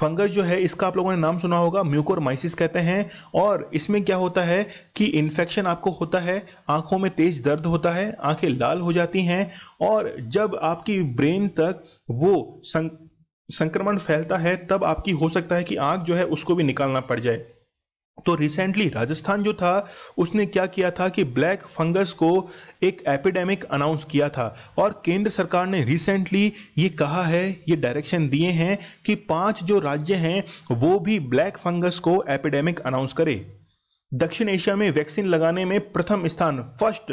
फंगस जो है इसका आप लोगों ने नाम सुना होगा म्यूकोरमाइसिस कहते हैं और इसमें क्या होता है कि इन्फेक्शन आपको होता है आंखों में तेज दर्द होता है आंखें लाल हो जाती हैं और जब आपकी ब्रेन तक वो संक्रमण फैलता है तब आपकी हो सकता है कि आंख जो है उसको भी निकालना पड़ जाए तो रिसेंटली राजस्थान जो था उसने क्या किया था कि ब्लैक फंगस को एक एपिडेमिक अनाउंस किया था और केंद्र सरकार ने रिसेंटली ये कहा है ये डायरेक्शन दिए हैं कि पांच जो राज्य हैं वो भी ब्लैक फंगस को एपिडेमिक अनाउंस करें दक्षिण एशिया में वैक्सीन लगाने में प्रथम स्थान फर्स्ट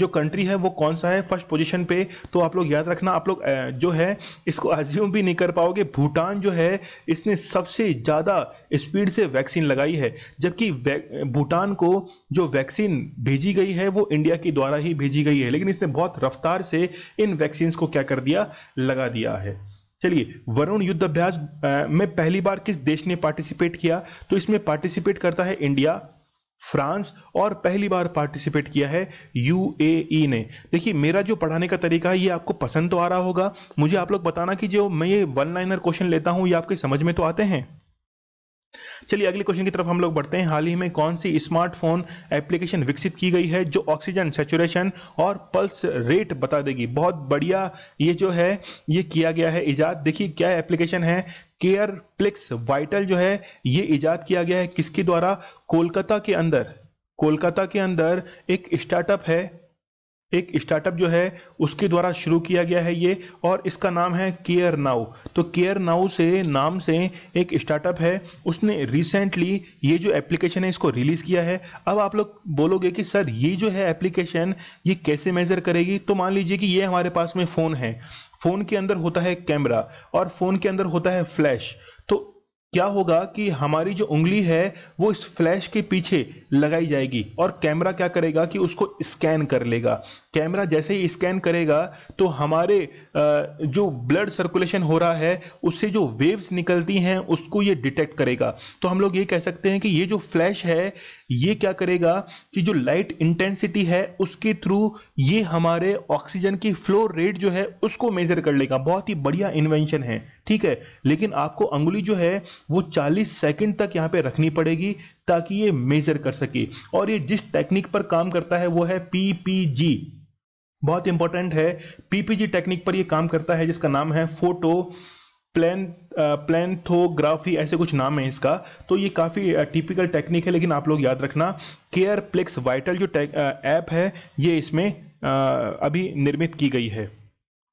जो कंट्री है वो कौन सा है फर्स्ट पोजीशन पे तो आप लोग याद रखना आप लोग जो है इसको अज्यूम भी नहीं कर पाओगे भूटान जो है इसने सबसे ज़्यादा स्पीड से वैक्सीन लगाई है जबकि भूटान को जो वैक्सीन भेजी गई है वो इंडिया के द्वारा ही भेजी गई है लेकिन इसने बहुत रफ्तार से इन वैक्सीन को क्या कर दिया लगा दिया है चलिए वरुण युद्ध अभ्यास में पहली बार किस देश ने पार्टिसिपेट किया तो इसमें पार्टिसिपेट करता है इंडिया फ्रांस और पहली बार पार्टिसिपेट किया है यूएई e ने देखिए मेरा जो पढ़ाने का तरीका है ये आपको पसंद तो आ रहा होगा मुझे आप लोग बताना कि जो मैं ये वन लाइनर क्वेश्चन लेता हूँ ये आपके समझ में तो आते हैं चलिए अगले क्वेश्चन की तरफ हम लोग बढ़ते हैं हाल ही में कौन सी स्मार्टफोन एप्लीकेशन विकसित की गई है जो ऑक्सीजन सेचुरेशन और पल्स रेट बता देगी बहुत बढ़िया ये जो है ये किया गया है ईजाद देखिए क्या एप्लीकेशन है केयर प्लिक्स वाइटल जो है ये ईजाद किया गया है किसके द्वारा कोलकाता के अंदर कोलकाता के अंदर एक स्टार्टअप है एक स्टार्टअप जो है उसके द्वारा शुरू किया गया है ये और इसका नाम है केयर नाउ तो केयर नाउ से नाम से एक स्टार्टअप है उसने रिसेंटली ये जो एप्लीकेशन है इसको रिलीज़ किया है अब आप लोग बोलोगे कि सर ये जो है एप्लीकेशन ये कैसे मेज़र करेगी तो मान लीजिए कि ये हमारे पास में फ़ोन है फ़ोन के अंदर होता है कैमरा और फ़ोन के अंदर होता है फ्लैश तो क्या होगा कि हमारी जो उंगली है वो इस फ्लैश के पीछे लगाई जाएगी और कैमरा क्या करेगा कि उसको स्कैन कर लेगा कैमरा जैसे ही स्कैन करेगा तो हमारे जो ब्लड सर्कुलेशन हो रहा है उससे जो वेव्स निकलती हैं उसको ये डिटेक्ट करेगा तो हम लोग ये कह सकते हैं कि ये जो फ्लैश है ये क्या करेगा कि जो लाइट इंटेंसिटी है उसके थ्रू ये हमारे ऑक्सीजन की फ्लो रेट जो है उसको मेजर कर लेगा बहुत ही बढ़िया इन्वेंशन है ठीक है लेकिन आपको अंगुली जो है वो 40 सेकंड तक यहाँ पे रखनी पड़ेगी ताकि ये मेजर कर सके और ये जिस टेक्निक पर काम करता है वो है पी पी जी बहुत इंपॉर्टेंट है पीपीजी टेक्निक पर ये काम करता है जिसका नाम है फोटो प्लान प्लानथोग्राफी ऐसे कुछ नाम है इसका तो ये काफ़ी टिपिकल टेक्निक है लेकिन आप लोग याद रखना केयर प्लेक्स वाइटल जो ऐप है ये इसमें अभी निर्मित की गई है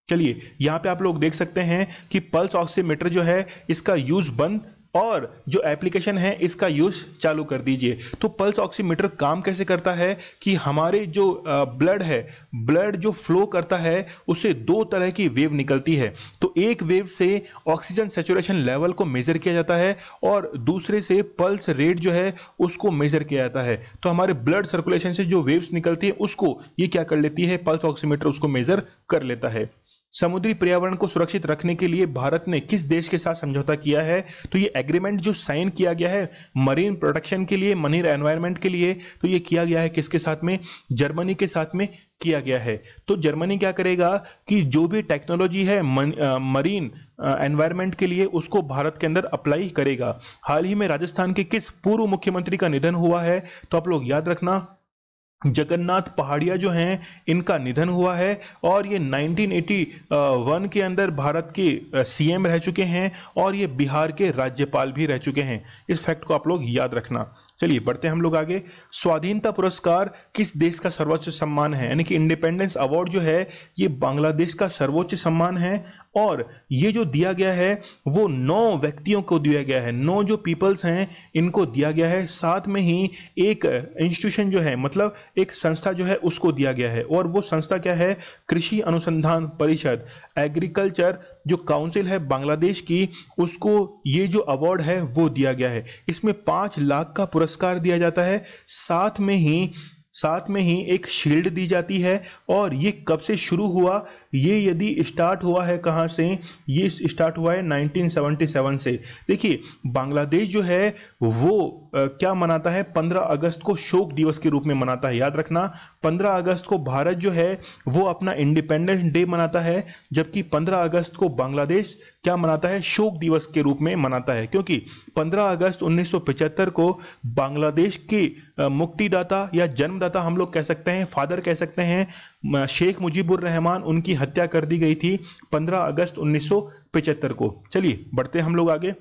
चलिए यहाँ पे आप लोग देख सकते हैं कि पल्स ऑक्सीमीटर जो है इसका यूज़ बंद और जो एप्लीकेशन है इसका यूज चालू कर दीजिए तो पल्स ऑक्सीमीटर काम कैसे करता है कि हमारे जो ब्लड है ब्लड जो फ्लो करता है उससे दो तरह की वेव निकलती है तो एक वेव से ऑक्सीजन सेचुरेशन लेवल को मेजर किया जाता है और दूसरे से पल्स रेट जो है उसको मेजर किया जाता है तो हमारे ब्लड सर्कुलेशन से जो वेव्स निकलती है उसको ये क्या कर लेती है पल्स ऑक्सीमीटर उसको मेजर कर लेता है समुद्री पर्यावरण को सुरक्षित रखने के लिए भारत ने किस देश के साथ समझौता किया है तो ये एग्रीमेंट जो साइन किया गया है मरीन प्रोटेक्शन के लिए मनीर एनवायरमेंट के लिए तो ये किया गया है किसके साथ में जर्मनी के साथ में किया गया है तो जर्मनी क्या करेगा कि जो भी टेक्नोलॉजी है मन, आ, मरीन एनवायरमेंट के लिए उसको भारत के अंदर अप्लाई करेगा हाल ही में राजस्थान के किस पूर्व मुख्यमंत्री का निधन हुआ है तो आप लोग याद रखना जगन्नाथ पहाड़िया जो हैं इनका निधन हुआ है और ये 1981 के अंदर भारत के सीएम रह चुके हैं और ये बिहार के राज्यपाल भी रह चुके हैं इस फैक्ट को आप लोग याद रखना चलिए बढ़ते हैं हम लोग आगे स्वाधीनता पुरस्कार किस देश का सर्वोच्च सम्मान है यानी कि इंडिपेंडेंस अवार्ड जो है ये बांग्लादेश का सर्वोच्च सम्मान है और ये जो दिया गया है वो नौ व्यक्तियों को दिया गया है नौ जो पीपल्स हैं इनको दिया गया है साथ में ही एक इंस्टीट्यूशन जो है मतलब एक संस्था जो है उसको दिया गया है और वो संस्था क्या है कृषि अनुसंधान परिषद एग्रीकल्चर जो काउंसिल है बांग्लादेश की उसको ये जो अवार्ड है वो दिया गया है इसमें पाँच लाख का पुरस्कार दिया जाता है साथ में ही साथ में ही एक शील्ड दी जाती है और ये कब से शुरू हुआ ये यदि स्टार्ट हुआ है कहाँ से ये स्टार्ट हुआ है 1977 से देखिए बांग्लादेश जो है वो आ, क्या मनाता है 15 अगस्त को शोक दिवस के रूप में मनाता है याद रखना 15 अगस्त को भारत जो है वो अपना इंडिपेंडेंस डे मनाता है जबकि 15 अगस्त को बांग्लादेश क्या मनाता है शोक दिवस के रूप में मनाता है क्योंकि 15 अगस्त 1975 को बांग्लादेश के मुक्तिदाता या जन्मदाता हम लोग कह सकते हैं फादर कह सकते हैं शेख मुजीबुर रहमान उनकी हत्या कर दी गई थी 15 अगस्त 1975 को चलिए बढ़ते हम लोग आगे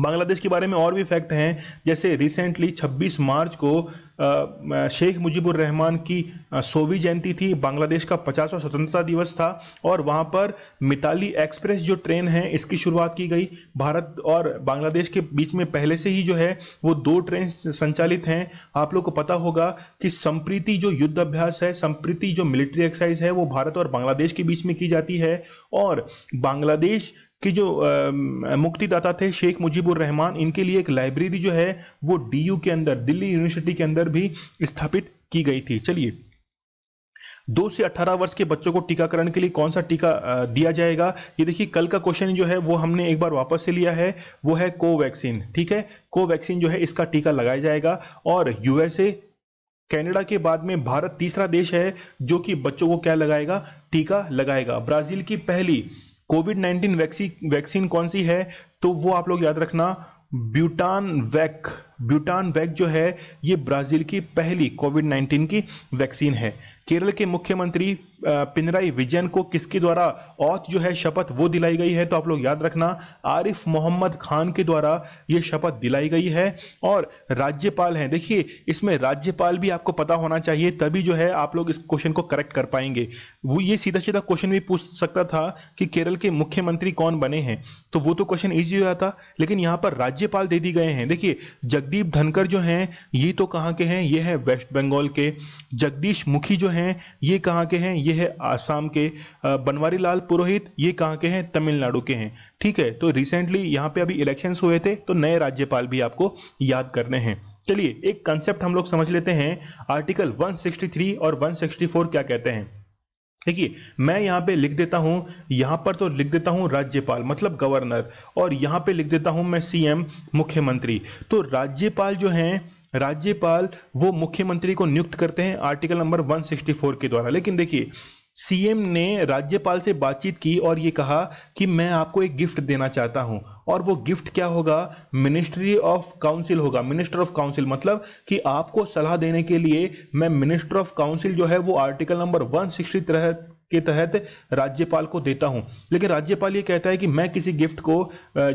बांग्लादेश के बारे में और भी फैक्ट हैं जैसे रिसेंटली 26 मार्च को शेख मुजीबुर रहमान की सोवी जयंती थी बांग्लादेश का 50वां स्वतंत्रता दिवस था और वहाँ पर मिताली एक्सप्रेस जो ट्रेन है इसकी शुरुआत की गई भारत और बांग्लादेश के बीच में पहले से ही जो है वो दो ट्रेन संचालित हैं आप लोग को पता होगा कि संप्रीति जो युद्ध अभ्यास है संप्रीति जो मिलिट्री एक्सरसाइज है वो भारत और बांग्लादेश के बीच में की जाती है और बांग्लादेश कि जो मुक्तिदाता थे शेख मुजीबुर रहमान इनके लिए एक लाइब्रेरी जो है वो डीयू के अंदर दिल्ली यूनिवर्सिटी के अंदर भी स्थापित की गई थी चलिए दो से अठारह वर्ष के बच्चों को टीकाकरण के लिए कौन सा टीका दिया जाएगा ये देखिए कल का क्वेश्चन जो है वो हमने एक बार वापस से लिया है वो है कोवैक्सीन ठीक है कोवैक्सीन जो है इसका टीका लगाया जाएगा और यूएसए कनाडा के बाद में भारत तीसरा देश है जो कि बच्चों को क्या लगाएगा टीका लगाएगा ब्राजील की पहली कोविड नाइन्टीन वैक्सीन वैक्सीन कौन सी है तो वो आप लोग याद रखना ब्यूटान वैक ब्यूटान वैक जो है ये ब्राज़ील की पहली कोविड नाइन्टीन की वैक्सीन है केरल के मुख्यमंत्री पिनराई विजयन को किसके द्वारा औत जो है शपथ वो दिलाई गई है तो आप लोग याद रखना आरिफ मोहम्मद खान के द्वारा ये शपथ दिलाई गई है और राज्यपाल हैं देखिए इसमें राज्यपाल भी आपको पता होना चाहिए तभी जो है आप लोग इस क्वेश्चन को करेक्ट कर पाएंगे वो ये सीधा सीधा क्वेश्चन भी पूछ सकता था कि केरल के मुख्यमंत्री कौन बने हैं तो वो तो क्वेश्चन ईजी हो जाता लेकिन यहाँ पर राज्यपाल दे दिए गए हैं देखिए जगदीप धनकर जो हैं ये तो कहाँ के हैं ये हैं वेस्ट बंगाल के जगदीश मुखी जो हैं ये कहाँ के हैं ये है आसाम के बनवारी लाल पुरोहित ये कहाँ के हैं तमिलनाडु के हैं ठीक है तो रिसेंटली यहाँ पे अभी इलेक्शंस हुए थे तो नए राज्यपाल भी आपको याद करने हैं चलिए एक कंसेप्ट हम लोग समझ लेते हैं आर्टिकल 163 और 164 क्या कहते हैं देखिए मैं यहाँ पे लिख देता हूँ यहाँ पर तो लिख देता हूँ राज्यपाल मतलब गवर्नर और यहाँ पे लिख देता हूँ मैं सीएम मुख्यमंत्री तो राज्यपाल जो हैं राज्यपाल वो मुख्यमंत्री को नियुक्त करते हैं आर्टिकल नंबर 164 के द्वारा लेकिन देखिए सीएम ने राज्यपाल से बातचीत की और ये कहा कि मैं आपको एक गिफ्ट देना चाहता हूं और वो गिफ्ट क्या होगा मिनिस्ट्री ऑफ काउंसिल होगा मिनिस्टर ऑफ काउंसिल मतलब कि आपको सलाह देने के लिए मैं मिनिस्टर ऑफ काउंसिल जो है वो आर्टिकल नंबर वन सिक्सटी के तहत राज्यपाल को देता हूं लेकिन राज्यपाल ये कहता है कि मैं किसी गिफ्ट को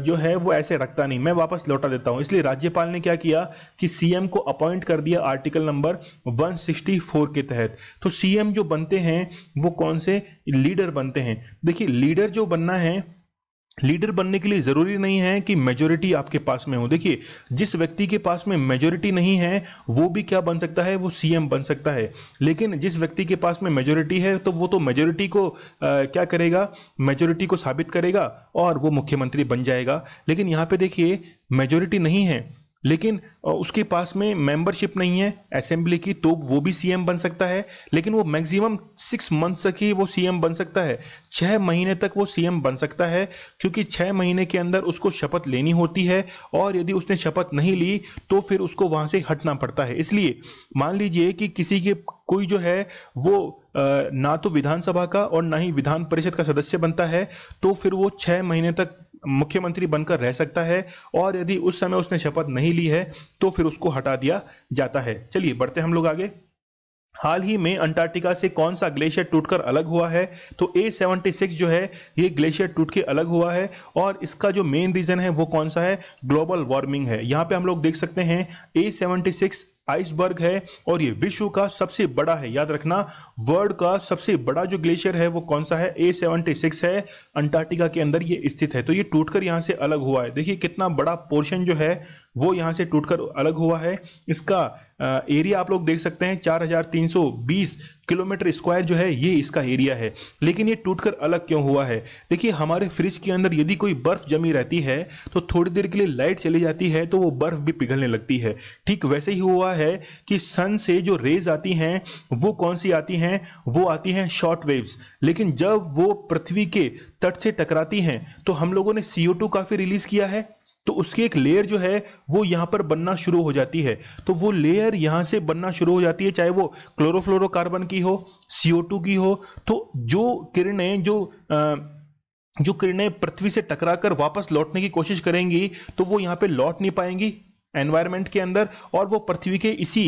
जो है वो ऐसे रखता नहीं मैं वापस लौटा देता हूं इसलिए राज्यपाल ने क्या किया कि सीएम को अपॉइंट कर दिया आर्टिकल नंबर 164 के तहत तो सीएम जो बनते हैं वो कौन से लीडर बनते हैं देखिए लीडर जो बनना है लीडर बनने के लिए ज़रूरी नहीं है कि मेजोरिटी आपके पास में हो देखिए जिस व्यक्ति के पास में मेजोरिटी नहीं है वो भी क्या बन सकता है वो सीएम बन सकता है लेकिन जिस व्यक्ति के पास में मेजोरिटी है तो वो तो मेजोरिटी को आ, क्या करेगा मेजोरिटी को साबित करेगा और वो मुख्यमंत्री बन जाएगा लेकिन यहाँ पे देखिए मेजोरिटी नहीं है लेकिन उसके पास में मेंबरशिप नहीं है असेंबली की तो वो भी सीएम बन सकता है लेकिन वो मैक्सिमम सिक्स मंथ्स तक ही वो सीएम बन सकता है छः महीने तक वो सीएम बन सकता है क्योंकि छः महीने के अंदर उसको शपथ लेनी होती है और यदि उसने शपथ नहीं ली तो फिर उसको वहाँ से हटना पड़ता है इसलिए मान लीजिए कि किसी के कोई जो है वो ना तो विधानसभा का और ना ही विधान परिषद का सदस्य बनता है तो फिर वो छः महीने तक मुख्यमंत्री बनकर रह सकता है और यदि उस समय उसने शपथ नहीं ली है तो फिर उसको हटा दिया जाता है चलिए बढ़ते हम लोग आगे हाल ही में अंटार्कटिका से कौन सा ग्लेशियर टूटकर अलग हुआ है तो ए सेवेंटी सिक्स जो है ये ग्लेशियर टूट के अलग हुआ है और इसका जो मेन रीज़न है वो कौन सा है ग्लोबल वार्मिंग है यहाँ पे हम लोग देख सकते हैं ए सेवेंटी सिक्स आइसबर्ग है और ये विश्व का सबसे बड़ा है याद रखना वर्ल्ड का सबसे बड़ा जो ग्लेशियर है वो कौन सा है ए सेवेंटी सिक्स है अंटार्कटिका के अंदर ये स्थित है तो ये टूटकर यहाँ से अलग हुआ है देखिए कितना बड़ा पोर्शन जो है वो यहाँ से टूटकर अलग हुआ है इसका एरिया आप लोग देख सकते हैं 4320 किलोमीटर स्क्वायर जो है ये इसका एरिया है लेकिन ये टूटकर अलग क्यों हुआ है देखिए हमारे फ्रिज के अंदर यदि कोई बर्फ़ जमी रहती है तो थोड़ी देर के लिए लाइट चली जाती है तो वो बर्फ़ भी पिघलने लगती है ठीक वैसे ही हुआ है कि सन से जो रेज आती हैं वो कौन सी आती हैं वो आती हैं शॉर्ट वेव्स लेकिन जब वो पृथ्वी के तट से टकराती हैं तो हम लोगों ने सी काफ़ी रिलीज़ किया है तो उसकी एक लेयर जो है वो यहाँ पर बनना शुरू हो जाती है तो वो लेयर यहाँ से बनना शुरू हो जाती है चाहे वो क्लोरोफ्लोरोकार्बन की हो सीओ की हो तो जो किरणें जो आ, जो किरणें पृथ्वी से टकराकर वापस लौटने की कोशिश करेंगी तो वो यहाँ पे लौट नहीं पाएंगी एनवायरमेंट के अंदर और वो पृथ्वी के इसी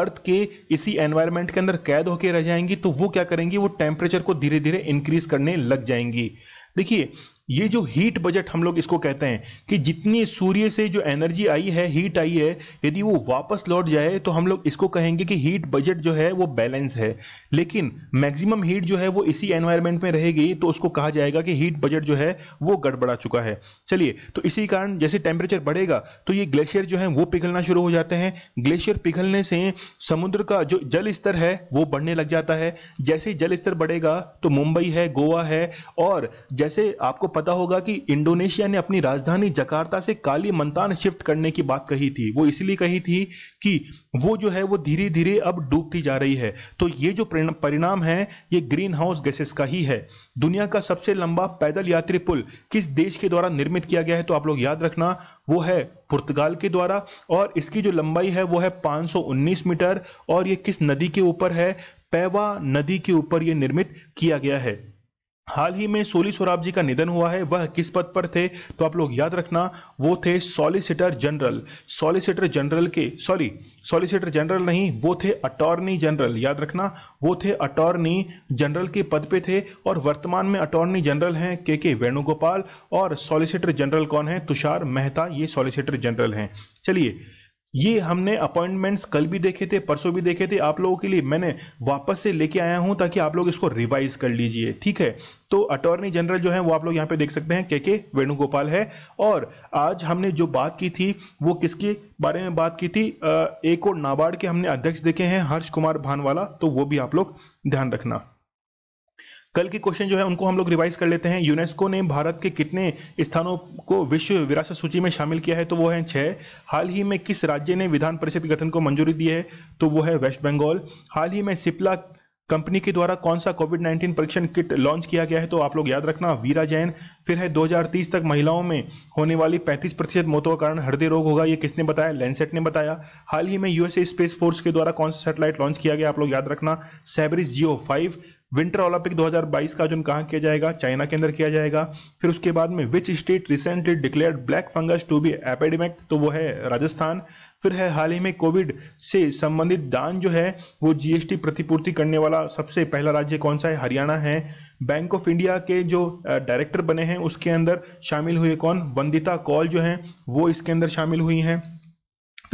अर्थ के इसी एनवायरमेंट के अंदर कैद होकर रह जाएंगी तो वो क्या करेंगी वो टेम्परेचर को धीरे धीरे इंक्रीज करने लग जाएंगी देखिए ये जो हीट बजट हम लोग इसको कहते हैं कि जितनी सूर्य से जो एनर्जी आई है हीट आई है यदि वो वापस लौट जाए तो हम लोग इसको कहेंगे कि हीट बजट जो है वो बैलेंस है लेकिन मैक्सिमम हीट जो है वो इसी एनवायरनमेंट में रहेगी तो उसको कहा जाएगा कि हीट बजट जो है वो गड़बड़ा चुका है चलिए तो इसी कारण जैसे टेम्परेचर बढ़ेगा तो ये ग्लेशियर जो है वो पिघलना शुरू हो जाते हैं ग्लेशियर पिघलने से समुद्र का जो जल स्तर है वो बढ़ने लग जाता है जैसे जल स्तर बढ़ेगा तो मुंबई है गोवा है और जैसे आपको पता होगा कि इंडोनेशिया ने अपनी राजधानी जकार्ता से काली मंतान शिफ्ट करने की बात कही थी वो इसलिए कही थी कि वो जो है वो धीरे धीरे अब डूबती जा रही है तो ये जो परिणाम है ये ग्रीन हाउस गैसेस का ही है दुनिया का सबसे लंबा पैदल यात्री पुल किस देश के द्वारा निर्मित किया गया है तो आप लोग याद रखना वो है पुर्तगाल के द्वारा और इसकी जो लंबाई है वो है 519 मीटर और ये किस नदी के ऊपर है पैवा नदी के ऊपर ये निर्मित किया गया है हाल ही में सोली सोराब जी का निधन हुआ है वह किस पद पर थे तो आप लोग याद रखना वो थे सॉलिसिटर जनरल सॉलिसिटर जनरल के सॉरी सॉलिसिटर जनरल नहीं वो थे अटॉर्नी जनरल याद रखना वो थे अटॉर्नी जनरल के पद पे थे और वर्तमान में अटॉर्नी जनरल हैं के के वेणुगोपाल और सॉलिसिटर जनरल कौन है तुषार मेहता ये सॉलिसिटर जनरल हैं चलिए ये हमने अपॉइंटमेंट्स कल भी देखे थे परसों भी देखे थे आप लोगों के लिए मैंने वापस से लेके आया हूं ताकि आप लोग इसको रिवाइज कर लीजिए ठीक है तो अटॉर्नी जनरल जो है वो आप लोग यहाँ पे देख सकते हैं के के वेणुगोपाल है और आज हमने जो बात की थी वो किसके बारे में बात की थी एक और नाबार्ड के हमने अध्यक्ष देखे हैं हर्ष कुमार भानवाला तो वो भी आप लोग ध्यान रखना कल के क्वेश्चन जो है उनको हम लोग रिवाइज कर लेते हैं यूनेस्को ने भारत के कितने स्थानों को विश्व विरासत सूची में शामिल किया है तो वो है छः हाल ही में किस राज्य ने विधान परिषद गठन को मंजूरी दी है तो वो है वेस्ट बंगाल हाल ही में सिप्ला कंपनी के द्वारा कौन सा कोविड 19 परीक्षण किट लॉन्च किया गया है तो आप लोग याद रखना वीरा जैन फिर है 2030 तक महिलाओं में होने वाली 35 प्रतिशत मौतों का कारण हृदय रोग होगा ये किसने बताया लेंसेट ने बताया हाल ही में यूएसए स्पेस फोर्स के द्वारा कौन सा सैटेलाइट लॉन्च किया गया आप लोग याद रखना सैबरिस जियो फाइव विंटर ओलंपिक 2022 का जो कहाँ किया जाएगा चाइना के अंदर किया जाएगा फिर उसके बाद में which state recently declared black fungus to be epidemic तो वो है राजस्थान फिर है हाल ही में कोविड से संबंधित दान जो है वो जीएसटी प्रतिपूर्ति करने वाला सबसे पहला राज्य कौन सा है हरियाणा है बैंक ऑफ इंडिया के जो डायरेक्टर बने हैं उसके अंदर शामिल हुए कौन वंदिता कौल जो हैं वो इसके अंदर शामिल हुई हैं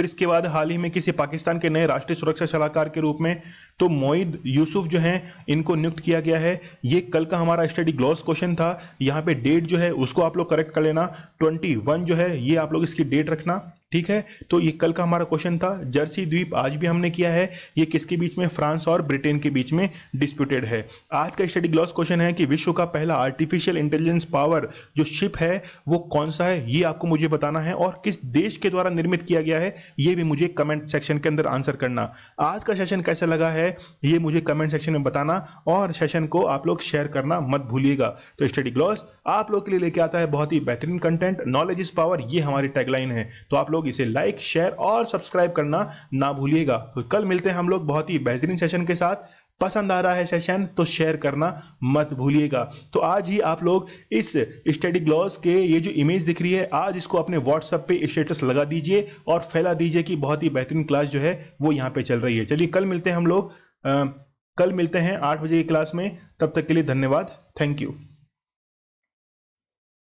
फिर इसके बाद हाल ही में किसी पाकिस्तान के नए राष्ट्रीय सुरक्षा सलाहकार के रूप में तो मोईद यूसुफ जो हैं इनको नियुक्त किया गया है ये कल का हमारा स्टडी ग्लॉस क्वेश्चन था यहाँ पे डेट जो है उसको आप लोग करेक्ट कर लेना ट्वेंटी वन जो है ये आप लोग इसकी डेट रखना ठीक है तो ये कल का हमारा क्वेश्चन था जर्सी द्वीप आज भी हमने किया है ये किसके बीच में फ्रांस और ब्रिटेन के बीच में डिस्प्यूटेड है आज का स्टडी ग्लॉस क्वेश्चन है कि विश्व का पहला आर्टिफिशियल इंटेलिजेंस पावर जो शिप है वो कौन सा है ये आपको मुझे बताना है और किस देश के द्वारा निर्मित किया गया है ये भी मुझे कमेंट सेक्शन के अंदर आंसर करना आज का सेशन कैसा लगा है ये मुझे कमेंट सेक्शन में बताना और सेशन को आप लोग शेयर करना मत भूलिएगा तो स्टडी ग्लॉस आप लोग के लिए लेके आता है बहुत ही बेहतरीन कंटेंट नॉलेज इज पावर ये हमारी टैगलाइन है तो आप लोग लोग इसे लाइक शेयर और सब्सक्राइब करना ना भूलिएगा तो कल मिलते हैं हम लोग बहुत ही बेहतरीन सेशन के साथ पसंद आ रहा है सेशन तो शेयर करना मत भूलिएगा तो आज ही आप लोग इस स्टडी ग्लॉस के ये जो इमेज दिख रही है आज इसको अपने व्हाट्सएप पे स्टेटस लगा दीजिए और फैला दीजिए कि बहुत ही बेहतरीन क्लास जो है वो यहाँ पे चल रही है चलिए कल मिलते हैं हम लोग आ, कल मिलते हैं आठ बजे की क्लास में तब तक के लिए धन्यवाद थैंक यू